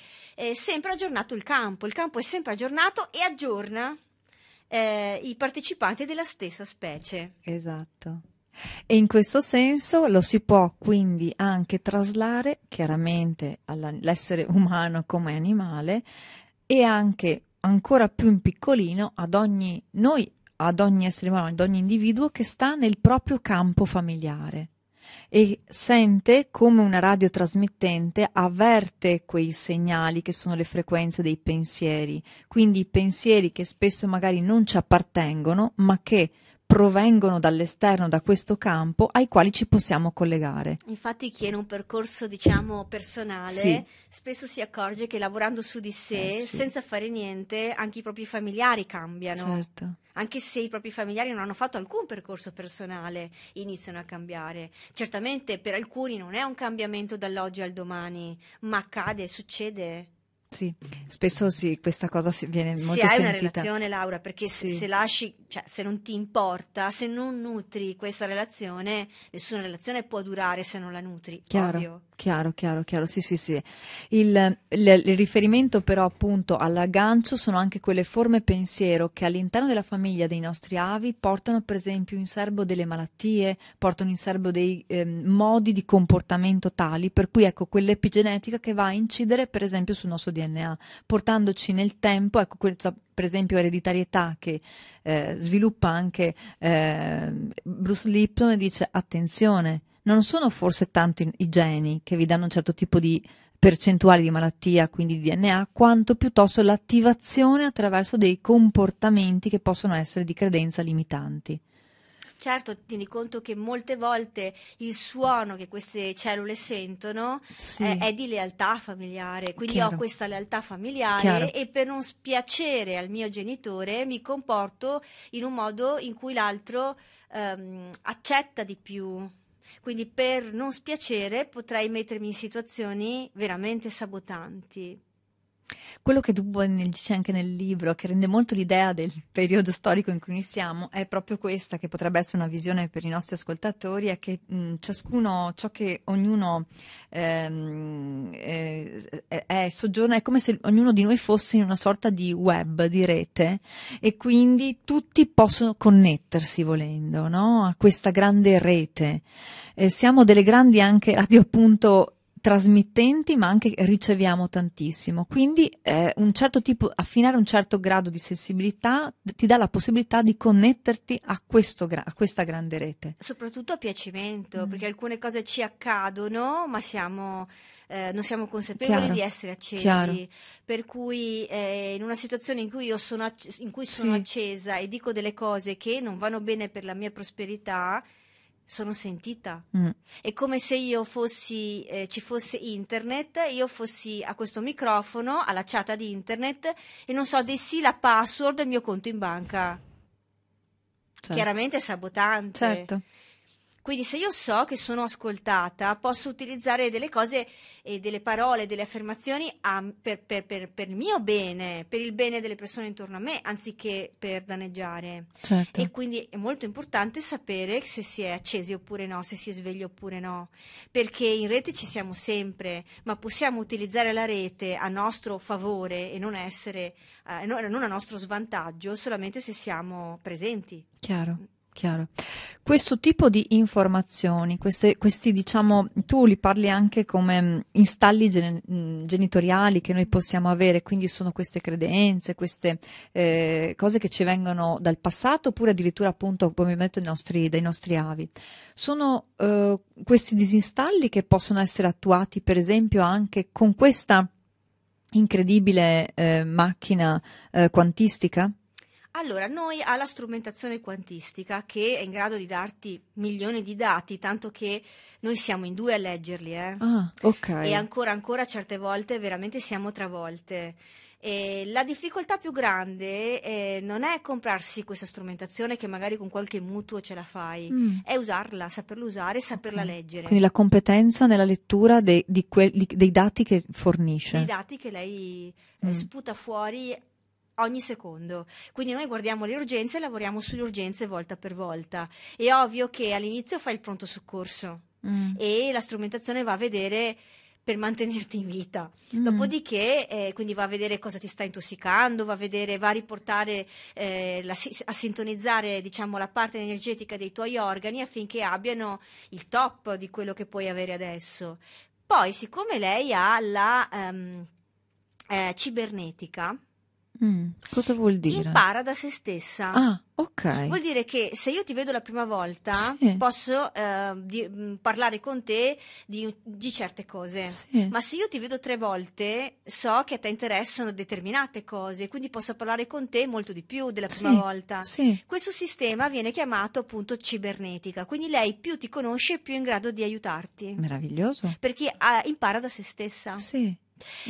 sempre aggiornato il campo. Il campo è sempre aggiornato e aggiorna i partecipanti della stessa specie. Esatto. E in questo senso lo si può quindi anche traslare chiaramente all'essere umano come animale e anche ancora più in piccolino ad ogni noi, ad ogni essere umano, ad ogni individuo che sta nel proprio campo familiare e sente come una radiotrasmittente avverte quei segnali che sono le frequenze dei pensieri, quindi i pensieri che spesso magari non ci appartengono, ma che provengono dall'esterno, da questo campo, ai quali ci possiamo collegare. Infatti chi è in un percorso, diciamo, personale, sì. spesso si accorge che lavorando su di sé, eh sì. senza fare niente, anche i propri familiari cambiano. Certo. Anche se i propri familiari non hanno fatto alcun percorso personale, iniziano a cambiare. Certamente per alcuni non è un cambiamento dall'oggi al domani, ma accade, succede. Sì, spesso sì, questa cosa viene molto sentita. Se hai sentita. una relazione, Laura, perché se, se lasci, cioè se non ti importa, se non nutri questa relazione, nessuna relazione può durare se non la nutri, chiaro, ovvio. Chiaro, chiaro, chiaro, sì, sì, sì. Il, il, il riferimento però appunto all'aggancio sono anche quelle forme pensiero che all'interno della famiglia dei nostri avi portano per esempio in serbo delle malattie, portano in serbo dei eh, modi di comportamento tali, per cui ecco quell'epigenetica che va a incidere per esempio sul nostro DNA, portandoci nel tempo, ecco questa per esempio ereditarietà che eh, sviluppa anche eh, Bruce Lipton e dice attenzione, non sono forse tanto i geni che vi danno un certo tipo di percentuale di malattia, quindi di DNA, quanto piuttosto l'attivazione attraverso dei comportamenti che possono essere di credenza limitanti certo tieni conto che molte volte il suono che queste cellule sentono sì. eh, è di lealtà familiare, quindi Chiaro. ho questa lealtà familiare Chiaro. e per non spiacere al mio genitore mi comporto in un modo in cui l'altro ehm, accetta di più. Quindi per non spiacere potrei mettermi in situazioni veramente sabotanti. Quello che Dubon dice anche nel libro, che rende molto l'idea del periodo storico in cui noi siamo, è proprio questa, che potrebbe essere una visione per i nostri ascoltatori, è che mh, ciascuno, ciò che ognuno ehm, eh, è, è, soggiorna, è come se ognuno di noi fosse in una sorta di web, di rete, e quindi tutti possono connettersi volendo no? a questa grande rete. Eh, siamo delle grandi anche radio appunto trasmittenti ma anche riceviamo tantissimo. Quindi eh, un certo tipo, affinare un certo grado di sensibilità ti dà la possibilità di connetterti a, gra- a questa grande rete. Soprattutto a piacimento, mm. perché alcune cose ci accadono ma siamo... Eh, non siamo consapevoli chiaro, di essere accesi. Chiaro. Per cui eh, in una situazione in cui io sono, acc- in cui sono sì. accesa e dico delle cose che non vanno bene per la mia prosperità, sono sentita. Mm. È come se io fossi, eh, ci fosse internet, io fossi a questo microfono, alla chat di internet e non so, dessi la password del mio conto in banca. Certo. Chiaramente è sabotante. Certo. Quindi se io so che sono ascoltata, posso utilizzare delle cose e delle parole, delle affermazioni a, per, per, per, per, il mio bene, per il bene delle persone intorno a me, anziché per danneggiare. Certo. E quindi è molto importante sapere se si è accesi oppure no, se si è svegli oppure no, perché in rete ci siamo sempre, ma possiamo utilizzare la rete a nostro favore e non essere, eh, non a nostro svantaggio solamente se siamo presenti. Chiaro. Chiaro. Questo tipo di informazioni, queste, questi diciamo, tu li parli anche come mm, installi gen- mm, genitoriali che noi possiamo avere, quindi sono queste credenze, queste eh, cose che ci vengono dal passato oppure addirittura appunto, come detto, dai nostri, dai nostri avi. Sono eh, questi disinstalli che possono essere attuati per esempio anche con questa incredibile eh, macchina eh, quantistica? Allora, noi alla strumentazione quantistica che è in grado di darti milioni di dati, tanto che noi siamo in due a leggerli, eh? ah, okay. E ancora, ancora certe volte veramente siamo travolte. E la difficoltà più grande eh, non è comprarsi questa strumentazione che magari con qualche mutuo ce la fai, mm. è usarla, saperla usare e saperla okay. leggere. Quindi la competenza nella lettura dei, di que- dei dati che fornisce. I dati che lei eh, mm. sputa fuori ogni secondo. Quindi noi guardiamo le urgenze e lavoriamo sulle urgenze volta per volta. È ovvio che all'inizio fai il pronto soccorso mm. e la strumentazione va a vedere per mantenerti in vita. Mm. Dopodiché, eh, quindi va a vedere cosa ti sta intossicando, va a, vedere, va a riportare, eh, la, a sintonizzare diciamo, la parte energetica dei tuoi organi affinché abbiano il top di quello che puoi avere adesso. Poi, siccome lei ha la um, eh, cibernetica, Mm, cosa vuol dire? Impara da se stessa. Ah, ok. Vuol dire che se io ti vedo la prima volta sì. posso eh, di, mm, parlare con te di, di certe cose, sì. ma se io ti vedo tre volte so che a te interessano determinate cose, quindi posso parlare con te molto di più della prima sì. volta. Questo sistema viene chiamato appunto cibernetica, quindi lei più ti conosce più è in grado di aiutarti. Meraviglioso. Perché eh, impara da se stessa. Sì.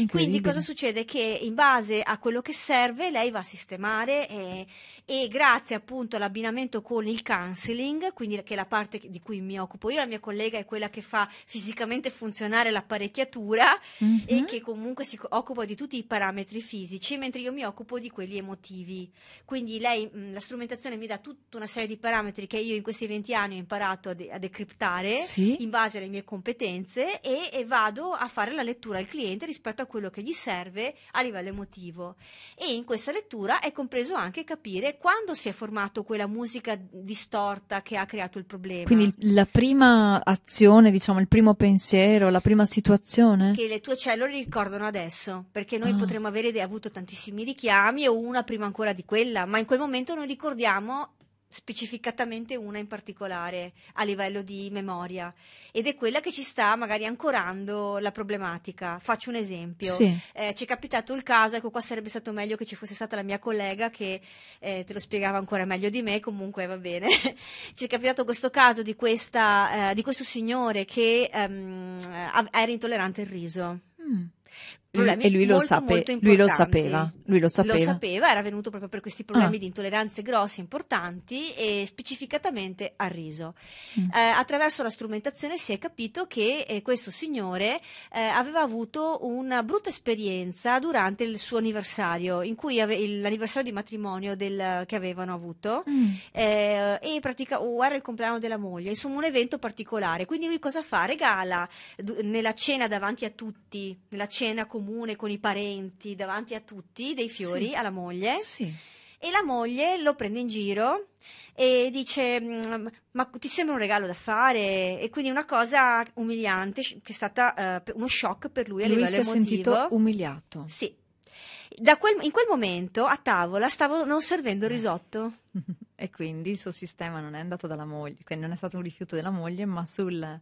Quindi cosa succede? Che in base a quello che serve lei va a sistemare e, eh, e grazie appunto all'abbinamento con il counseling, quindi che è la parte di cui mi occupo io, la mia collega è quella che fa fisicamente funzionare l'apparecchiatura mm-hmm. e mhm. che comunque si occupa di tutti i parametri fisici, mentre io mi occupo di quelli emotivi. Quindi lei, mm, la strumentazione mi dà tutta una serie di parametri che io in questi 20 anni ho imparato a, de- a decriptare sì. in base alle mie competenze e, e vado a fare la lettura al cliente rispetto rispetto a quello che gli serve a livello emotivo. E in questa lettura è compreso anche capire quando si è formato quella musica distorta che ha creato il problema. Quindi la prima azione, diciamo, il primo pensiero, la prima situazione? Che le tue cellule ricordano adesso, perché noi ah. potremmo avere avuto tantissimi richiami o una prima ancora di quella, ma in quel momento noi ricordiamo specificatamente una in particolare a livello di memoria ed è quella che ci sta magari ancorando la problematica. Faccio un esempio. Sì. Eh, ci è capitato il caso, ecco qua sarebbe stato meglio che ci fosse stata la mia collega che eh, te lo spiegava ancora meglio di me, comunque va bene. ci è capitato questo caso di, questa, eh, di questo signore che ehm, era intollerante al riso. Mm problemi e lui molto, lo, sape- lui lo sapeva. Lui lo sapeva. Lo sapeva, era venuto proprio per questi problemi ah. di intolleranze grosse, importanti e specificatamente al riso. Mm. Eh, attraverso la strumentazione si è capito che eh, questo signore eh, aveva avuto una brutta esperienza durante il suo anniversario, in cui ave- l'anniversario di matrimonio del, che avevano avuto, mm. Eh, e pratica- o oh, era il compleanno della moglie, insomma un evento particolare. Quindi lui cosa fa? Regala du- nella cena davanti a tutti, nella cena comune comune con i parenti, davanti a tutti, dei fiori sì. alla moglie. Sì. E la moglie lo prende in giro e dice: mm, Ma ti sembra un regalo da fare? E quindi una cosa umiliante, che è stata uh, uno shock per lui a lui livello si emotivo. si è sentito umiliato. Sì. Quel, in quel momento a tavola stavano servendo il eh. risotto. e quindi il suo sistema non è andato dalla moglie, quindi non è stato un rifiuto della moglie, ma sul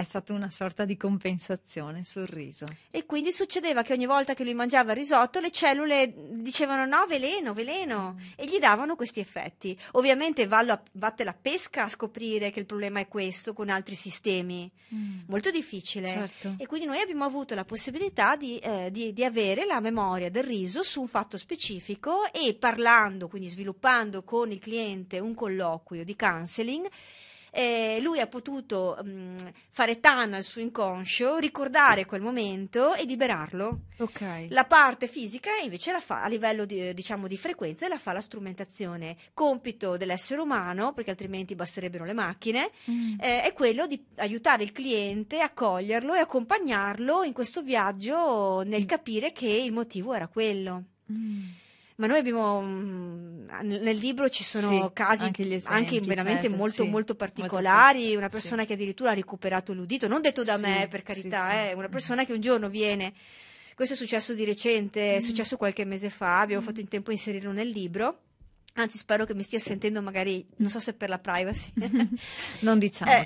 è stata una sorta di compensazione, sul riso. E quindi succedeva che ogni volta che lui mangiava il risotto le cellule dicevano no, veleno, veleno, e gli davano questi effetti. Ovviamente a, vatte la pesca a scoprire che il problema è questo con altri sistemi, mm. molto difficile. Certo. E quindi noi abbiamo avuto la possibilità di, eh, di, di avere la memoria del riso su un fatto specifico e parlando, quindi sviluppando con il cliente un colloquio di counseling, eh, lui ha potuto mh, fare tana al suo inconscio, ricordare quel momento e liberarlo. Okay. La parte fisica invece la fa a livello di, diciamo, di frequenze, la fa la strumentazione. Compito dell'essere umano, perché altrimenti basterebbero le macchine, mm. eh, è quello di aiutare il cliente a coglierlo e accompagnarlo in questo viaggio nel mm. capire che il motivo era quello. Mm ma noi abbiamo mm, nel libro ci sono sì, casi anche, esempi, anche veramente certo, molto, sì, molto particolari molto, una persona sì. che addirittura ha recuperato l'udito non detto da me per carità eh, una persona che un giorno viene questo è successo di recente è successo qualche mese fa abbiamo mm. fatto in tempo a inserirlo nel libro Anzi, spero che mi stia sentendo, magari non so se per la privacy. non diciamo. Eh,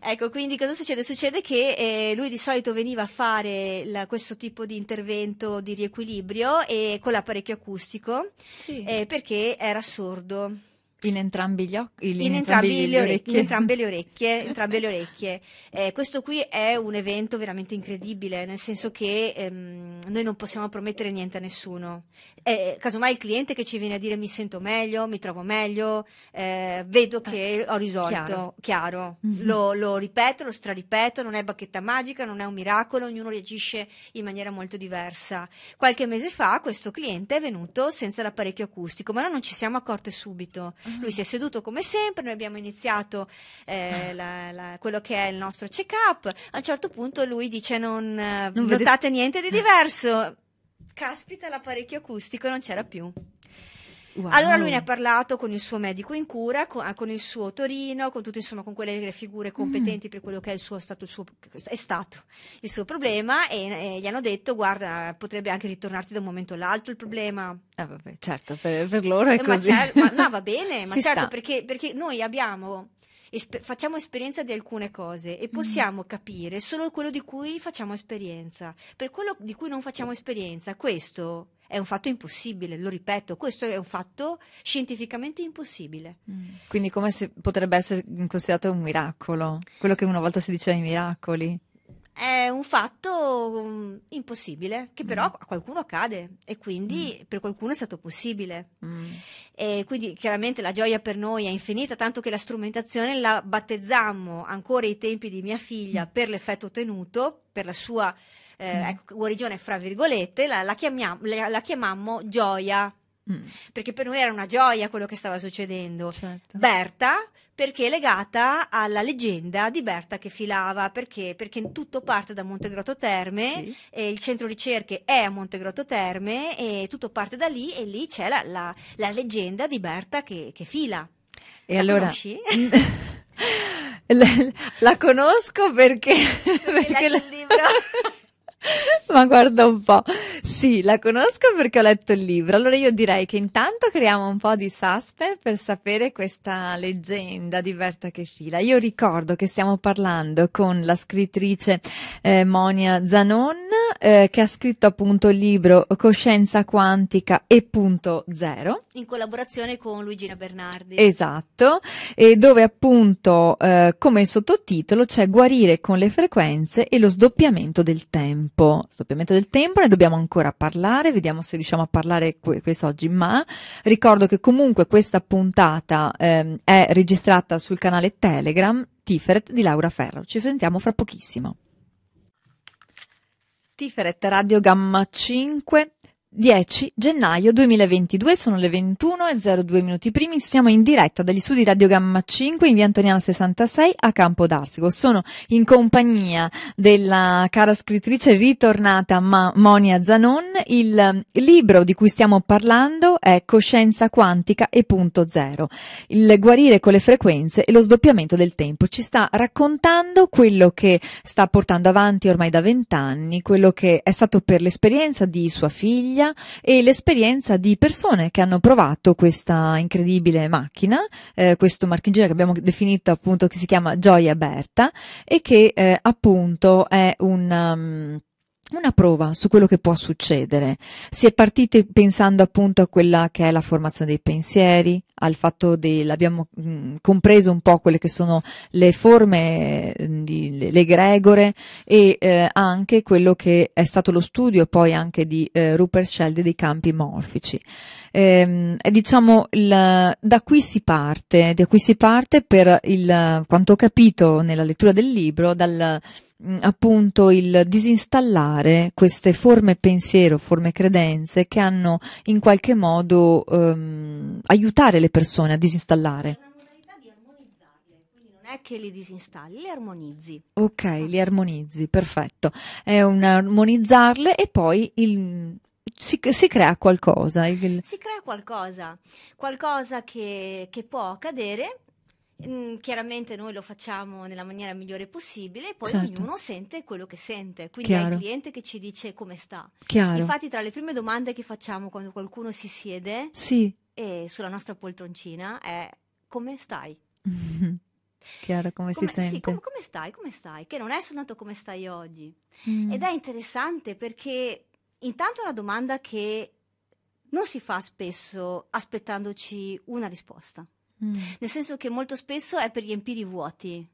ecco, quindi cosa succede? Succede che eh, lui di solito veniva a fare la, questo tipo di intervento di riequilibrio e, con l'apparecchio acustico sì. eh, perché era sordo. In entrambi gli occhi, in, in, entrambi le orecchie. In entrambe le orecchie. entrambe le orecchie. Eh, questo qui è un evento veramente incredibile, nel senso che ehm, noi non possiamo promettere niente a nessuno eh, casomai il cliente che ci viene a dire mi sento meglio, mi trovo meglio, eh, vedo che eh, ho risolto, chiaro, chiaro. Mm-hmm. Lo, lo, ripeto, lo straripeto, non è bacchetta magica, non è un miracolo, ognuno reagisce in maniera molto diversa. Qualche mese fa questo cliente è venuto senza l'apparecchio acustico, ma noi non ci siamo accorte subito, mm-hmm. lui si è seduto come sempre, noi abbiamo iniziato eh, ah. la, la, quello che è il nostro check-up, a un certo punto lui dice non, eh, non notate vedete... niente di eh. diverso caspita l'apparecchio acustico non c'era più. Wow. Allora lui ne ha parlato con il suo medico in cura, con, ah, con il suo Torino, con tutte insomma con quelle figure mm. competenti mm. per quello che è, il suo, stato, il suo, è stato il suo problema e, e, gli hanno detto guarda potrebbe anche ritornarti da un momento all'altro il problema. Eh vabbè certo per, per loro è ma così. Ma, no va bene, ma Ci certo perché, perché, noi abbiamo esper- facciamo esperienza di alcune cose e mm. possiamo mm. capire solo quello di cui facciamo esperienza. Per quello di cui non facciamo esperienza, questo è un fatto impossibile, lo ripeto, questo è un fatto scientificamente impossibile. Mm. Quindi come se potrebbe essere considerato un miracolo, quello che una volta si diceva i miracoli è un fatto um, impossibile che però mm. a qualcuno accade e quindi mm. per qualcuno è stato possibile. Mm. E quindi chiaramente la gioia per noi è infinita, tanto che la strumentazione la battezzammo ancora ai tempi di mia figlia mm. per l'effetto ottenuto, per la sua eh, mm. ecco, guarigione fra virgolette, la, la, chiamiam- la, la chiamammo gioia Mm. Perché per noi era una gioia quello che stava succedendo. Certo. Berta, perché è legata alla leggenda di Berta che filava, perché, perché tutto parte da Montegrotto Terme, sì. e il centro ricerche è a Montegrotto Terme e tutto parte da lì e lì c'è la, la, la leggenda di Berta che, che fila. E la allora... la, conosco perché... perché, perché la... il libro... Ma guarda un po', sì, la conosco perché ho letto il libro. Allora io direi che intanto creiamo un po' di suspense per sapere questa leggenda di Berta che fila. Io ricordo che stiamo parlando con la scrittrice eh, Monia Zanon eh, che ha scritto appunto il libro Coscienza Quantica e Punto Zero. In collaborazione con Luigina Bernardi. Esatto, e dove appunto eh, come sottotitolo c'è Guarire con le frequenze e lo sdoppiamento del tempo. Sdoppiamento del tempo ne dobbiamo ancora parlare, vediamo se riusciamo a parlare que- quest'oggi, ma ricordo che comunque questa puntata eh, è registrata sul canale Telegram Tiferet di Laura Ferro. Ci sentiamo fra pochissimo. Tiferet Radio Gamma 5 10 gennaio 2022, sono le 21.02 minuti primi, siamo in diretta dagli studi Radio Gamma 5 in via Antoniana 66 a Campo d'Arsico. Sono in compagnia della cara scrittrice ritornata Ma- Monia Zanon. Il um, libro di cui stiamo parlando è Coscienza quantica e punto zero, il guarire con le frequenze e lo sdoppiamento del tempo. Ci sta raccontando quello che sta portando avanti ormai da vent'anni, quello che è stato per l'esperienza di sua figlia, famiglia e l'esperienza di persone che hanno provato questa incredibile macchina, eh, questo marchingegno che abbiamo definito appunto che si chiama Gioia Berta e che eh, appunto è un um, una prova su quello che può succedere. Si è partiti pensando appunto a quella che è la formazione dei pensieri, al fatto di, l'abbiamo mh, mm, compreso un po' quelle che sono le forme, mm, di, le, le gregore e eh, anche quello che è stato lo studio poi anche di eh, Rupert Sheldon dei campi morfici. Ehm, e diciamo il, da qui si parte, da qui si parte per il, quanto ho capito nella lettura del libro, dal Mm, appunto il disinstallare queste forme pensiero, forme credenze che hanno in qualche modo ehm, aiutare le persone a disinstallare. È che li disinstalli, li armonizzi. Ok, li armonizzi, perfetto. È un armonizzarle e poi il, si, si, crea qualcosa. Il... Si crea qualcosa, qualcosa che, che può accadere Mm, chiaramente noi lo facciamo nella maniera migliore possibile e poi certo. ognuno sente quello che sente, quindi Chiaro. è il cliente che ci dice come sta. Chiaro. Infatti tra le prime domande che facciamo quando qualcuno si siede sì. sulla nostra poltroncina è come stai? Chiaro, come, come, si sente? Sì, com- come stai? Come stai? Che non è soltanto come stai oggi. Mm. Ed è interessante perché intanto è una domanda che non si fa spesso aspettandoci una risposta. Mm. nel senso che molto spesso è per riempire i vuoti.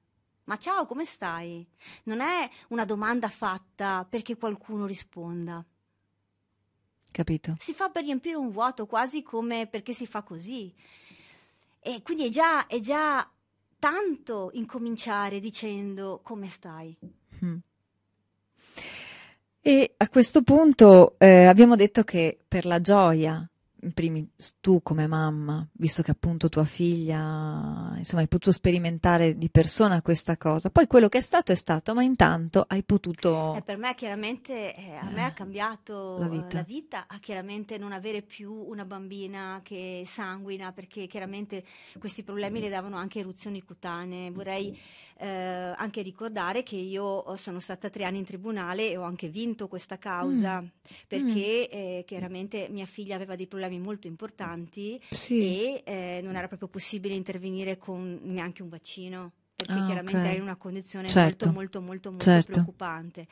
Ma ciao, come stai? Non è una domanda fatta perché qualcuno risponda. Capito. Si fa per riempire un vuoto, quasi come perché si fa così. E quindi è già, è già tanto incominciare dicendo come stai. Mm. E a questo punto eh, abbiamo detto che per la gioia in primis tu come mamma, visto che appunto tua figlia, insomma, hai potuto sperimentare di persona questa cosa, poi quello che è stato è stato, ma intanto hai potuto... Eh, per me chiaramente, eh, a eh, me ha eh, cambiato la eh, vita. la vita. a chiaramente non avere più una bambina che sanguina, perché chiaramente questi problemi le davano anche eruzioni cutanee. Vorrei eh, anche ricordare che io oh, sono stata tre anni in tribunale e ho anche vinto questa causa, mm. perché mm. chiaramente mia figlia aveva dei problemi problemi molto importanti sì. e eh, non era proprio possibile intervenire con neanche un vaccino perché ah, chiaramente okay. era in una condizione certo. molto molto molto, molto certo. preoccupante.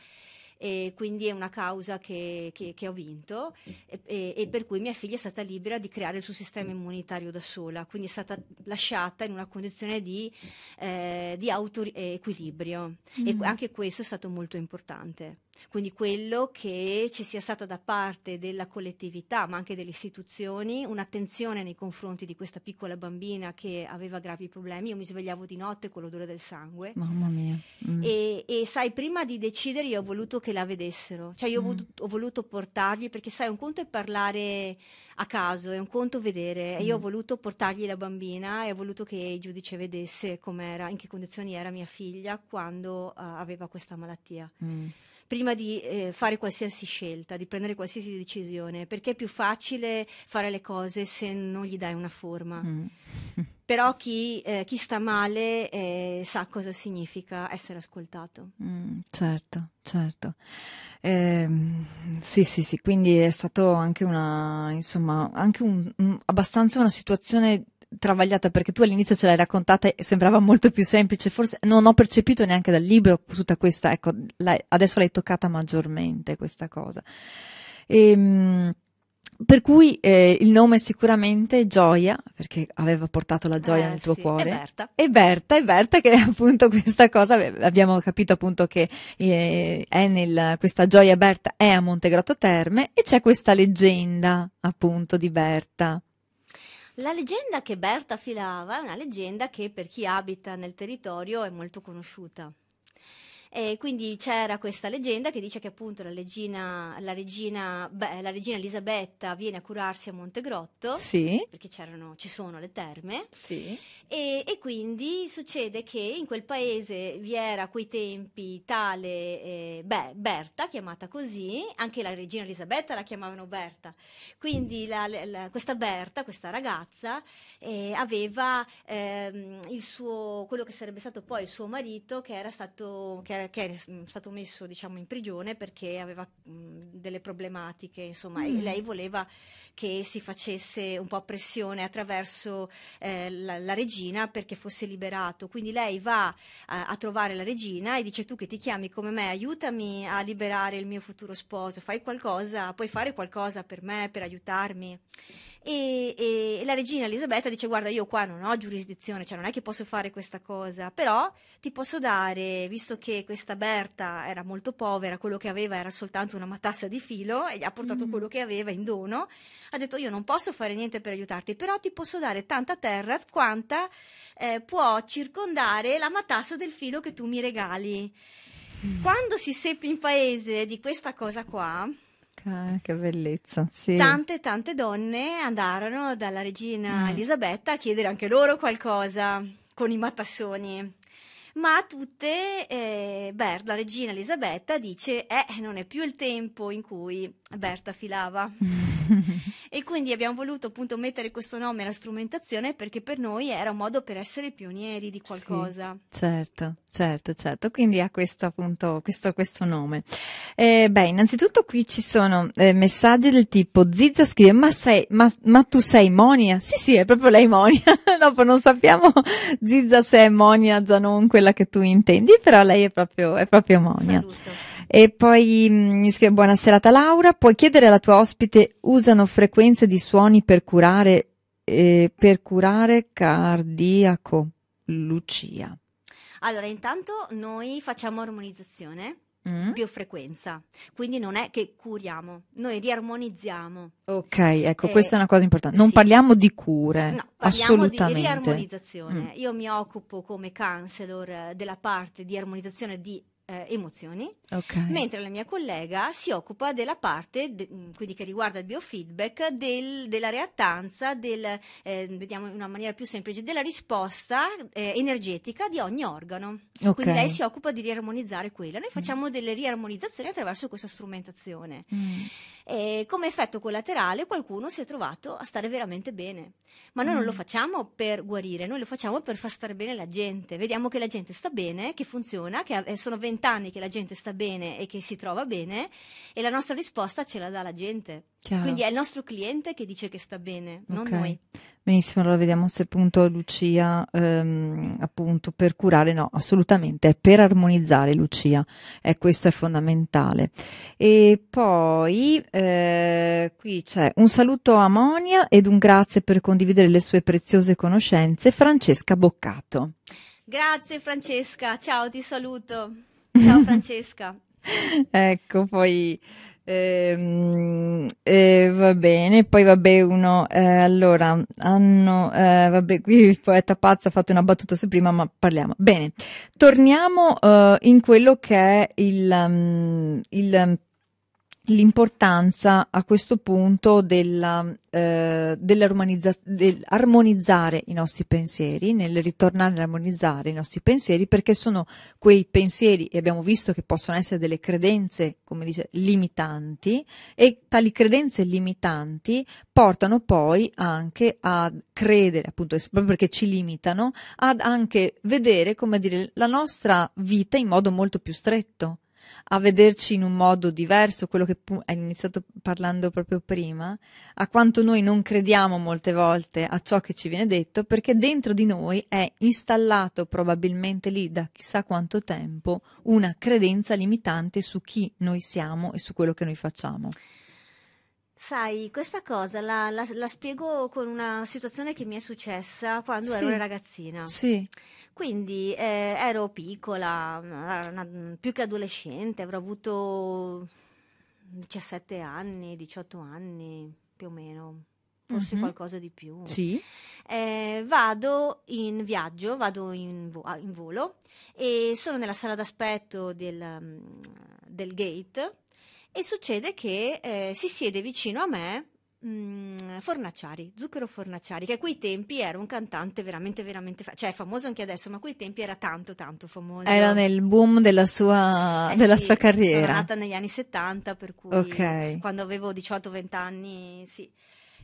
E quindi è una causa che, che, che ho vinto e, e, e, per cui mia figlia è stata libera di creare il suo sistema immunitario da sola, quindi è stata lasciata in una condizione di, eh, di autoequilibrio mm. e anche questo è stato molto importante quindi quello che ci sia stata da parte della collettività, ma anche delle istituzioni, un'attenzione nei confronti di questa piccola bambina che aveva gravi problemi. Io mi svegliavo di notte con l'odore del sangue. Mamma mia. Mm. E, e, sai, prima di decidere io ho voluto che la vedessero, cioè io mm. ho, voluto, portargli, perché sai, un conto è parlare a caso, è un conto vedere. E io ho mm. voluto portargli la bambina e ho voluto che il giudice vedesse com'era, in che condizioni era mia figlia quando uh, aveva questa malattia. Mm prima di eh, fare qualsiasi scelta, di prendere qualsiasi decisione, perché è più facile fare le cose se non gli dai una forma. Mm. Però chi, eh, chi, sta male eh, sa cosa significa essere ascoltato. Mm, certo, certo. Eh, sì, sì, sì, quindi è stato anche una, insomma, anche un, un, abbastanza una situazione travagliata perché tu all'inizio ce l'hai raccontata e sembrava molto più semplice, forse non ho percepito neanche dal libro tutta questa, ecco, la, adesso l'hai toccata maggiormente questa cosa. E, ehm, per cui eh, il nome è sicuramente Gioia, perché aveva portato la gioia eh, nel tuo sì, cuore. E Berta. E Berta, e Berta che è appunto questa cosa, eh, abbiamo capito appunto che eh, è nel, questa Gioia Berta è a Montegrotto Terme e c'è questa leggenda appunto di Berta. La leggenda che Berta filava è una leggenda che per chi abita nel territorio è molto conosciuta. E quindi c'era questa leggenda che dice che appunto la regina, la regina, beh, la regina Elisabetta viene a curarsi a Montegrotto, sì. perché ci sono le terme, sì. e, e, quindi succede che in quel paese vi era a quei tempi tale eh, beh, Berta, chiamata così, anche la regina Elisabetta la chiamavano Berta, quindi la, la, questa Berta, questa ragazza, eh, aveva ehm, suo, quello che sarebbe stato poi il suo marito che era stato... Che era che è mm, stato messo diciamo, in prigione perché aveva mh, mm, delle problematiche, insomma, mm. e lei voleva che si facesse un po' pressione attraverso eh, la, la, regina perché fosse liberato. Quindi lei va a, a trovare la regina e dice tu che ti chiami come me, aiutami a liberare il mio futuro sposo, fai qualcosa, puoi fare qualcosa per me, per aiutarmi e, e, la regina Elisabetta dice guarda io qua non ho giurisdizione, cioè non è che posso fare questa cosa, però ti posso dare, visto che questa Berta era molto povera, quello che aveva era soltanto una matassa di filo e gli ha portato mm. quello che aveva in dono, ha detto io non posso fare niente per aiutarti, però ti posso dare tanta terra quanta eh, può circondare la matassa del filo che tu mi regali. Mm. Quando si seppe in paese di questa cosa qua, Ah, che bellezza. Sì. Tante, tante donne andarono dalla regina mm. Elisabetta a chiedere anche loro qualcosa con i mattassoni. Ma a tutte, eh, Ber, la regina Elisabetta dice: Eh, non è più il tempo in cui Berta filava. e quindi abbiamo voluto appunto mettere questo nome alla strumentazione perché per noi era un modo per essere pionieri di qualcosa. Sì, certo, certo, certo, quindi ha questo appunto questo, questo nome. Eh, beh, innanzitutto qui ci sono eh, messaggi del tipo Zizza scrive ma, sei, ma, ma, tu sei Monia? Sì, sì, è proprio lei Monia, dopo non sappiamo Zizza se è Monia Zanon quella che tu intendi, però lei è proprio, è proprio Monia. Saluto. E poi mm, mi scrive buonasera Laura, puoi chiedere alla tua ospite usano frequenze di suoni per curare, eh, per curare cardiaco? Lucia. Allora, intanto noi facciamo armonizzazione più mm? frequenza quindi non è che curiamo, noi riarmonizziamo. Ok, ecco, eh, questa è una cosa importante. Non sì. parliamo di cure, no, parliamo di riarmonizzazione. Mm. Io mi occupo come counselor eh, della parte di armonizzazione di eh, emozioni, okay. mentre la mia collega si occupa della parte, de, mm, quindi che riguarda il biofeedback, del, della reattanza, del, eh, vediamo in una maniera più semplice, della risposta eh, energetica di ogni organo. Okay. Quindi lei si occupa di riarmonizzare quella. Noi mm. facciamo mm. delle riarmonizzazioni attraverso questa strumentazione. Mm. come effetto collaterale qualcuno si è trovato a stare veramente bene, ma noi mm. non lo mm. facciamo per guarire, noi lo facciamo per far stare bene la gente. Vediamo che la gente sta bene, che funziona, che eh, sono 20 vent'anni che la gente sta bene e che si trova bene e la nostra risposta ce la dà la gente. Chiaro. Quindi è il nostro cliente che dice che sta bene, non okay. noi. Benissimo, allora vediamo se appunto Lucia, ehm, appunto per curare, no, assolutamente, è per armonizzare Lucia, eh, questo è fondamentale. E poi eh, qui c'è un saluto a Monia ed un grazie per condividere le sue preziose conoscenze, Francesca Boccato. Grazie Francesca, ciao, ti saluto. Ciao Francesca. ecco, poi... Eh, eh, va bene, poi vabbè uno, eh, allora, hanno, eh, vabbè qui il poeta pazzo ha fatto una battuta su prima, ma parliamo. Bene, torniamo eh, in quello che è il, um, il mm, l'importanza a questo punto della, eh, dell dell i nostri pensieri, nel ritornare ad armonizzare i nostri pensieri, perché sono quei pensieri, e abbiamo visto che possono essere delle credenze, come dice, limitanti, e tali credenze limitanti portano poi anche a credere, appunto, proprio perché ci limitano, ad anche vedere, come dire, la nostra vita in modo molto più stretto a vederci in un modo diverso, quello che hai iniziato parlando proprio prima, a quanto noi non crediamo molte volte a ciò che ci viene detto, perché dentro di noi è installato probabilmente lì da chissà quanto tempo una credenza limitante su chi noi siamo e su quello che noi facciamo. Sai, questa cosa la, la, la, spiego con una situazione che mi è successa quando sì. ero una ragazzina. Sì. Quindi eh, ero piccola, una, più che adolescente, avrò avuto 17 anni, 18 anni, più o meno, forse mm-hmm. qualcosa di più. Sì. Eh, vado in viaggio, vado in, vo- in, volo e sono nella sala d'aspetto del, mm, del gate e succede che eh, si siede vicino a me mh, mm, Fornaciari, Zucchero Fornaciari, che a quei tempi era un cantante veramente, veramente, fa- cioè famoso anche adesso, ma a quei tempi era tanto, tanto famoso. Era nel boom della sua, eh della sì, sua carriera. Sono nata negli anni 70, per cui okay. quando avevo 18-20 anni, sì.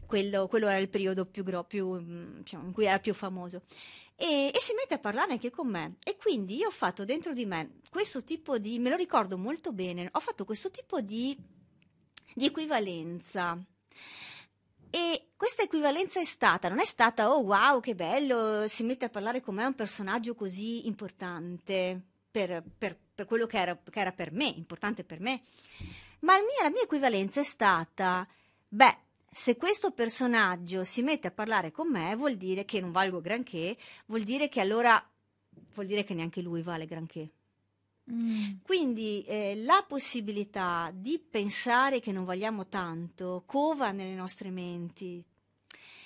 Quello, quello, era il periodo più, gro- più, mm, diciamo, in cui era più famoso e, e, si mette a parlare anche con me. E quindi io ho fatto dentro di me questo tipo di, me lo ricordo molto bene, ho fatto questo tipo di, di equivalenza. E questa equivalenza è stata, non è stata, oh wow, che bello, si mette a parlare con me un personaggio così importante per, per, per quello che era, che era per me, importante per me. Ma mia, la mia equivalenza è stata, beh, se questo personaggio si mette a parlare con me, vuol dire che non valgo granché, vuol dire che allora vuol dire che neanche lui vale granché. Mm. Quindi eh, la possibilità di pensare che non valiamo tanto cova nelle nostre menti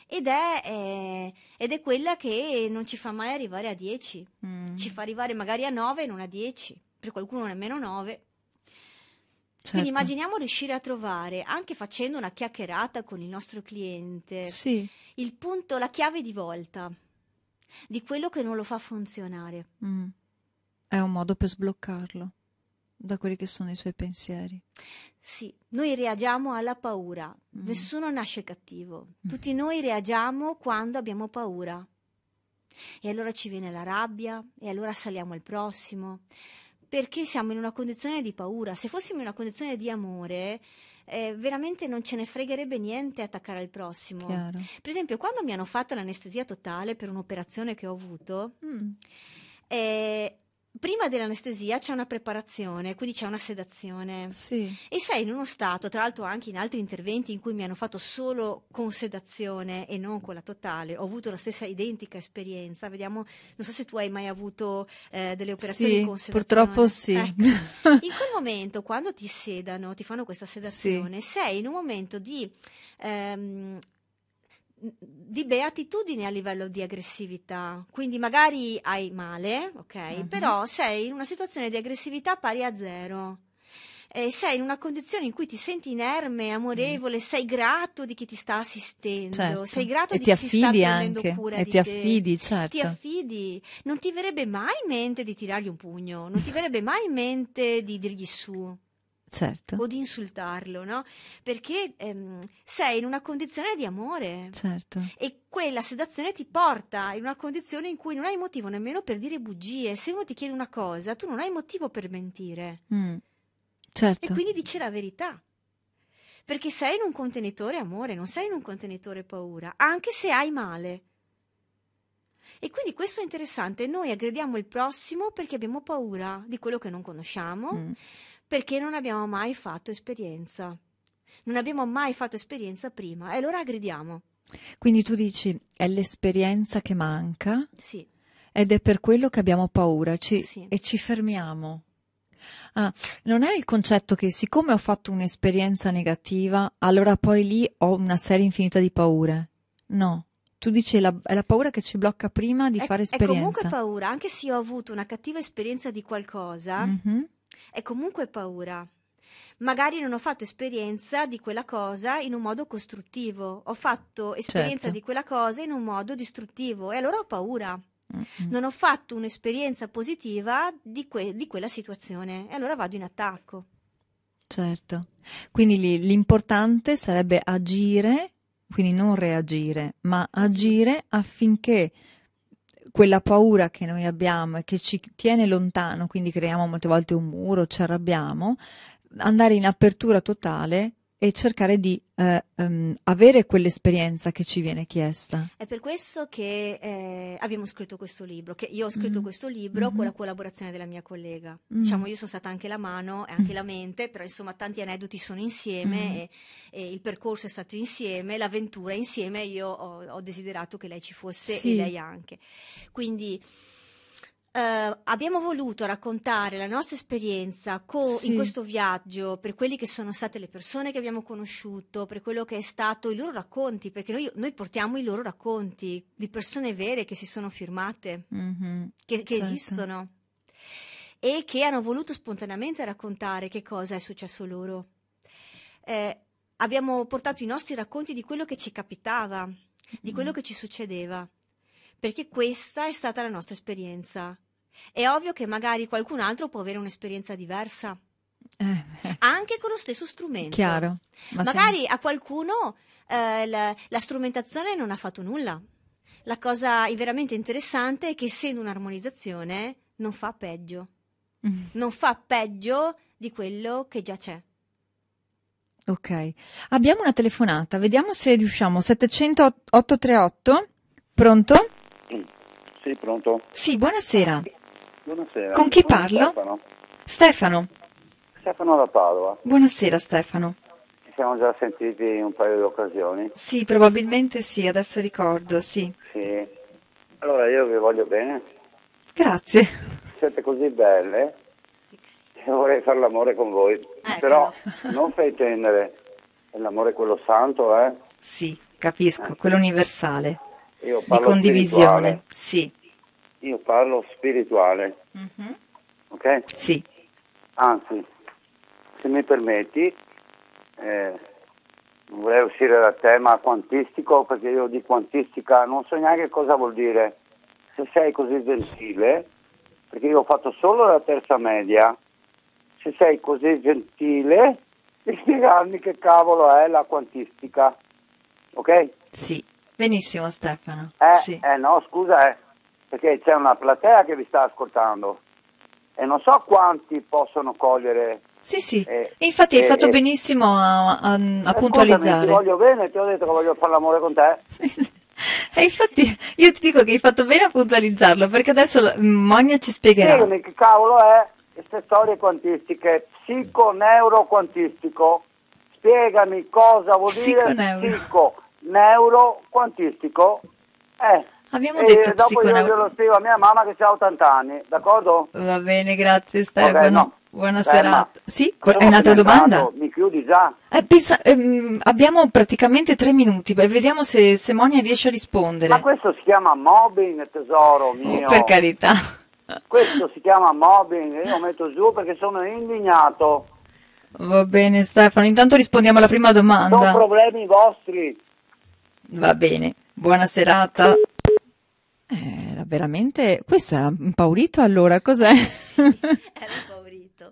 ed è, eh, ed è quella che non ci fa mai arrivare a 10, mm. ci fa arrivare magari a 9 e non a 10, per qualcuno nemmeno 9 Certo. Quindi immaginiamo riuscire a trovare, anche facendo una chiacchierata con il nostro cliente, sì. il punto, la chiave di volta di quello che non lo fa funzionare. Mm. È un modo per sbloccarlo da quelli che sono i suoi pensieri. Sì, noi reagiamo alla paura, mm. nessuno nasce cattivo, mm. tutti noi reagiamo quando abbiamo paura. E allora ci viene la rabbia, e allora saliamo il prossimo perché siamo in una condizione di paura. Se fossimo in una condizione di amore, eh, veramente non ce ne fregherebbe niente attaccare il prossimo. Chiaro. Per esempio, quando mi hanno fatto l'anestesia totale per un'operazione che ho avuto, mm. eh, prima dell'anestesia c'è una preparazione, quindi c'è una sedazione. Sì. E sei in uno stato, tra l'altro anche in altri interventi in cui mi hanno fatto solo con sedazione e non con la totale, ho avuto la stessa identica esperienza. Vediamo, non so se tu hai mai avuto eh, delle operazioni sì, con sedazione. Purtroppo sì. Ecco. In quel momento, quando ti sedano, ti fanno questa sedazione, sì. sei in un momento di ehm, di beatitudine a livello di aggressività. Quindi magari hai male, ok, uh-huh. però sei in una situazione di aggressività pari a zero. E sei in una condizione in cui ti senti inerme, amorevole, mm. sei grato di chi ti sta assistendo, certo. sei grato e di chi ti sta prendendo anche. cura e ti affidi, te. certo. Ti affidi, non ti verrebbe mai in mente di tirargli un pugno, non ti verrebbe mai in mente di dirgli su. Certo. o di insultarlo, no? Perché ehm, sei in una condizione di amore. Certo. E quella sedazione ti porta in una condizione in cui non hai motivo nemmeno per dire bugie. Se uno ti chiede una cosa, tu non hai motivo per mentire. Mm. Certo. E quindi dice la verità. Perché sei in un contenitore amore, non sei in un contenitore paura, anche se hai male. E quindi questo è interessante, noi aggrediamo il prossimo perché abbiamo paura di quello che non conosciamo, mm perché non abbiamo mai fatto esperienza. Non abbiamo mai fatto esperienza prima e allora aggrediamo. Quindi tu dici è l'esperienza che manca? Sì. Ed è per quello che abbiamo paura ci, sì. e ci fermiamo. Ah, non è il concetto che siccome ho fatto un'esperienza negativa, allora poi lì ho una serie infinita di paure. No. Tu dici la, è la paura che ci blocca prima di è, fare esperienza. È comunque paura, anche se ho avuto una cattiva esperienza di qualcosa, mm-hmm è comunque paura. Magari non ho fatto esperienza di quella cosa in un modo costruttivo, ho fatto esperienza certo. di quella cosa in un modo distruttivo e allora ho paura. Mm-hmm. Non ho fatto un'esperienza positiva di, que- di quella situazione e allora vado in attacco. Certo, quindi l'importante sarebbe agire, quindi non reagire, ma agire affinché quella paura che noi abbiamo e che ci tiene lontano, quindi creiamo molte volte un muro, ci arrabbiamo, andare in apertura totale e cercare di eh, um, avere quell'esperienza che ci viene chiesta. È per questo che eh, abbiamo scritto questo libro, che io ho scritto mm. questo libro mm-hmm. con la mm-hmm. collaborazione della mia collega. Mm. Diciamo, io sono stata anche la mano e anche mm. la mente, però insomma tanti aneddoti sono insieme, mm. e, e il percorso è stato insieme, l'avventura insieme, io ho, ho desiderato che lei ci fosse sì. e lei anche. Quindi eh, abbiamo voluto raccontare la nostra esperienza co- sì. in questo viaggio per quelle che sono state le persone che abbiamo conosciuto, per quello che è stato i loro racconti, perché noi, noi portiamo i loro racconti di persone vere che si sono firmate, mm-hmm. che, che certo. esistono e che hanno voluto spontaneamente raccontare che cosa è successo loro. Eh, abbiamo portato i nostri racconti di quello che ci capitava, di quello mm. che ci succedeva, perché questa è stata la nostra esperienza. È ovvio che magari qualcun altro può avere un'esperienza diversa. Eh, eh, Anche con lo stesso strumento. Chiaro. Ma magari siamo... a qualcuno eh, la, la strumentazione non ha fatto nulla. La cosa veramente interessante è che essendo un'armonizzazione non fa peggio. Mm. Non fa peggio di quello che già c'è. Ok, abbiamo una telefonata, vediamo se riusciamo. 700 838, pronto? Sì, pronto. Sì, buonasera. Buonasera. Con chi parlo? Stefano. Stefano. da Padova. Buonasera Stefano. Ci siamo già sentiti in un paio di occasioni. Sì, probabilmente sì, adesso ricordo, sì. Sì. Allora io vi voglio bene. Grazie. Siete così belle e vorrei fare l'amore con voi. Ecco. Però non fai tenere. è l'amore quello santo, eh? Sì, capisco, eh. quello universale. Io parlo di condivisione, spirituale. sì io parlo spirituale, mm-hmm. ok? Sì. Anzi, se mi permetti, eh, non vorrei uscire dal tema quantistico perché io di quantistica non so neanche cosa vuol dire. Se sei così gentile, perché io ho fatto solo la terza media, se sei così gentile spiegarmi che cavolo è la quantistica, ok? Sì, benissimo Stefano. Eh, sì. eh no, scusa, eh perché c'è una platea che vi sta ascoltando e non so quanti possono cogliere. Sì, sì, eh, infatti hai eh, fatto eh, benissimo a, a, a puntualizzare. Ti voglio bene, ti ho detto che voglio fare l'amore con te. E infatti io ti dico che hai fatto bene a puntualizzarlo perché adesso Monia mm, ci spiegherà. Spiegami che cavolo è queste storie quantistiche, psico-neuro-quantistico? Spiegami cosa vuol psico-neuro. dire psico-neuro-quantistico? Eh, Abbiamo e detto dopo psicoanalisi. io glielo scrivo a mia mamma che ha 80 anni, d'accordo? Va bene, grazie Stefano. Okay, no. Buonasera. Sì, è un'altra domanda? Mi chiudi già? Eh, pensa, ehm, abbiamo praticamente tre minuti, beh, vediamo se, se, Monia riesce a rispondere. Ma questo si chiama mobbing, tesoro oh, mio. Per carità. Questo si chiama mobbing, io lo metto giù perché sono indignato. Va bene Stefano, intanto rispondiamo alla prima domanda. Sono problemi vostri. Va bene, buona serata. Eh, era veramente. Questo era impaurito allora, cos'è? Sì, era impaurito.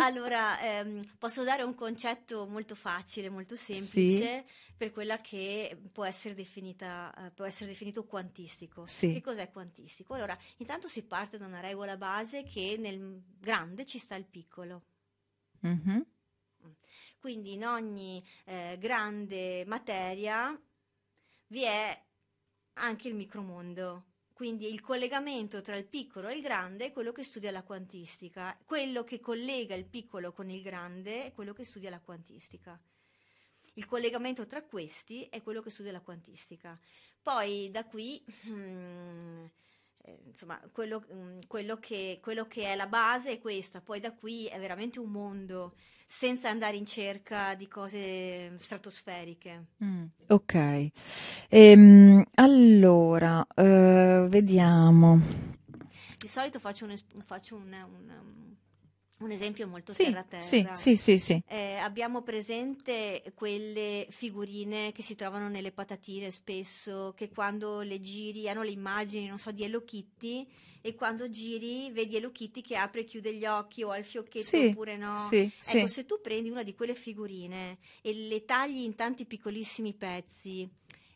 Allora, ehm, posso dare un concetto molto facile, molto semplice, sì. per quella che può essere definita, eh, può essere definito quantistico. Sì. Che cos'è quantistico? Allora, intanto si parte da una regola base che nel grande ci sta il piccolo. Mm-hmm. Quindi in ogni eh, grande materia vi è anche il micromondo quindi il collegamento tra il piccolo e il grande è quello che studia la quantistica, quello che collega il piccolo con il grande è quello che studia la quantistica. Il collegamento tra questi è quello che studia la quantistica. Poi da qui, mm, eh, insomma, quello, mm, quello, che, quello che è la base è questa, poi da qui è veramente un mondo senza andare in cerca di cose stratosferiche. Mm, ok, ehm, allora eh, vediamo. Di solito faccio un, faccio un, un, un esempio molto sì, terra-terra. Sì, sì, sì. sì. Eh, abbiamo presente quelle figurine che si trovano nelle patatine spesso, che quando le giri hanno le immagini, non so, di Hello Kitty e quando giri vedi Hello che apre e chiude gli occhi o ha il fiocchetto sì, oppure no. Sì, ecco, sì. se tu prendi una di quelle figurine e le tagli in tanti piccolissimi pezzi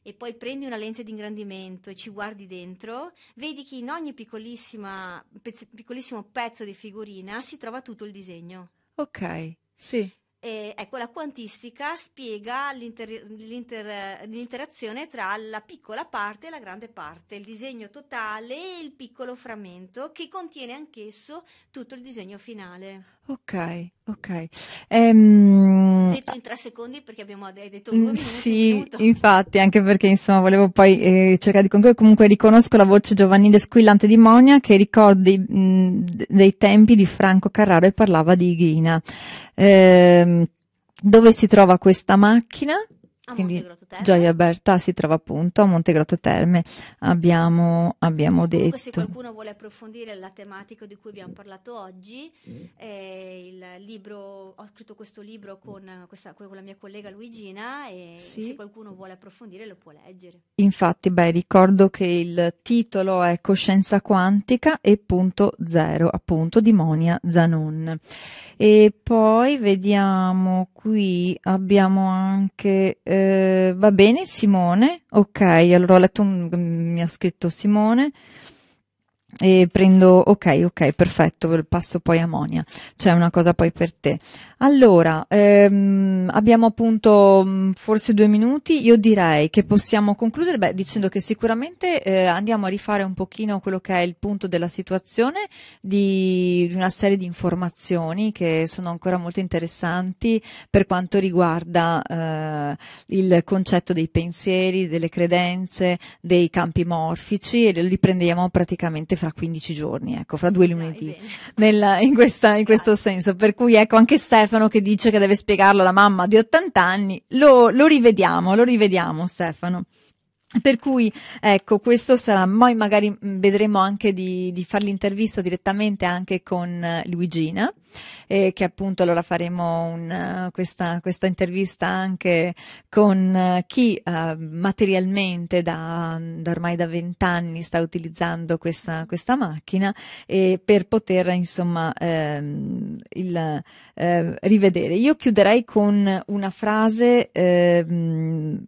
e poi prendi una lente di ingrandimento e ci guardi dentro, vedi che in ogni pezzo, piccolissimo pezzo di figurina si trova tutto il disegno. Ok, sì. E, ecco, la quantistica spiega l'inter, l'inter, l'interazione tra la piccola parte e la grande parte, il disegno totale e il piccolo frammento che contiene anch'esso tutto il disegno finale. Ok, ok. Ehm Mm. Detto in tre secondi perché abbiamo detto mm, un minuti, Sì, minuto. infatti, anche perché insomma volevo poi eh, cercare di concludere. Comunque riconosco la voce giovanile squillante di Monia che ricorda dei, mm, dei tempi di Franco Carraro e parlava di Ghina. Eh, dove si trova questa macchina? Quindi Gioia Berta si trova appunto a Montegrotto Terme, abbiamo, abbiamo detto. Comunque, se qualcuno vuole approfondire la tematica di cui abbiamo parlato oggi, mm. eh, libro, ho scritto questo libro con, questa, con, la mia collega Luigina e sì. se qualcuno vuole approfondire lo può leggere. Infatti, beh, ricordo che il titolo è Coscienza quantica e punto zero, appunto di Monia Zanon. E poi vediamo qui, abbiamo anche... Eh, eh, va bene, Simone. Ok, allora ho letto un, mi ha scritto Simone e prendo ok ok perfetto passo poi a Monia c'è una cosa poi per te allora ehm, abbiamo appunto mm, forse due minuti io direi che possiamo concludere beh, dicendo che sicuramente eh, andiamo a rifare un pochino quello che è il punto della situazione di, di una serie di informazioni che sono ancora molto interessanti per quanto riguarda eh, il concetto dei pensieri delle credenze dei campi morfici e li prendiamo praticamente fra fra 15 giorni, ecco, fra due lunedì, nella, in, questa, in questo senso. Per cui ecco anche Stefano che dice che deve spiegarlo alla mamma di 80 anni, lo, lo rivediamo, lo rivediamo Stefano. Per cui, ecco, questo sarà, poi magari mm, vedremo anche di, di fare l'intervista direttamente anche con eh, Luigina, e che appunto allora faremo un, eh, questa, questa, intervista anche con eh, chi uh, materialmente da, da, ormai da vent'anni sta utilizzando questa, questa macchina e per poter insomma ehm, il, eh, rivedere. Io chiuderei con una frase ehm,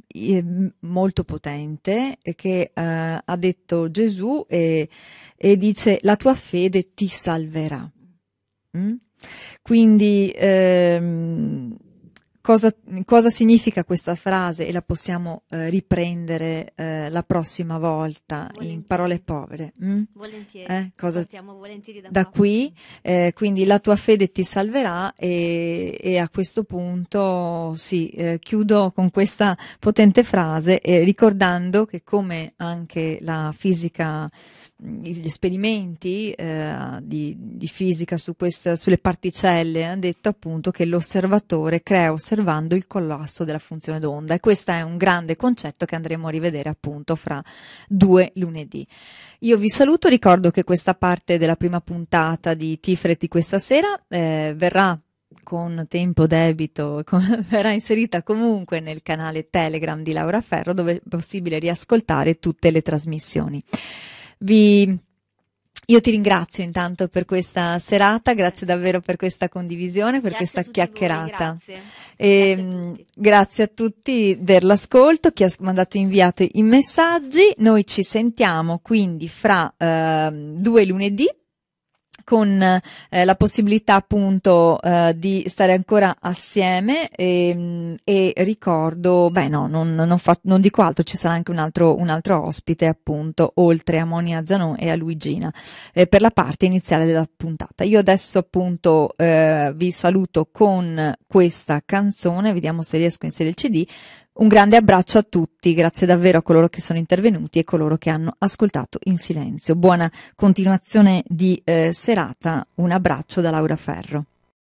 molto potente che eh, ha detto Gesù e, e, dice la tua fede ti salverà. Mm? Quindi ehm, cosa, cosa, significa questa frase? E la possiamo eh, riprendere eh, la prossima volta volentieri. in parole povere. Mm? Volentieri. Eh? Cosa... volentieri. da, da qui. Eh, quindi la tua fede ti salverà e, e a questo punto sì, eh, chiudo con questa potente frase eh, ricordando che come anche la fisica gli esperimenti eh, di, di, fisica su questa, sulle particelle hanno detto appunto che l'osservatore crea osservando il collasso della funzione d'onda e questo è un grande concetto che andremo a rivedere appunto fra due lunedì. Io vi saluto, ricordo che questa parte della prima puntata di Tifret di questa sera eh, verrà con tempo debito con, verrà inserita comunque nel canale Telegram di Laura Ferro dove è possibile riascoltare tutte le trasmissioni. Vi, io ti ringrazio intanto per questa serata, grazie davvero per questa condivisione, per grazie questa chiacchierata. Voi, grazie. E, ehm, grazie, a grazie. a tutti dell'ascolto, chi ha mandato inviato i messaggi. Noi ci sentiamo quindi fra eh, due lunedì con eh, la possibilità appunto eh, di stare ancora assieme e, ehm, e ricordo, beh no, non, non, fa, non, dico altro, ci sarà anche un altro, un altro ospite appunto oltre a Monia Zanon e a Luigina eh, per la parte iniziale della puntata. Io adesso appunto eh, vi saluto con questa canzone, vediamo se riesco a inserire il CD un grande abbraccio a tutti, grazie davvero a coloro che sono intervenuti e coloro che hanno ascoltato in silenzio. Buona continuazione di eh, serata, un abbraccio da Laura Ferro.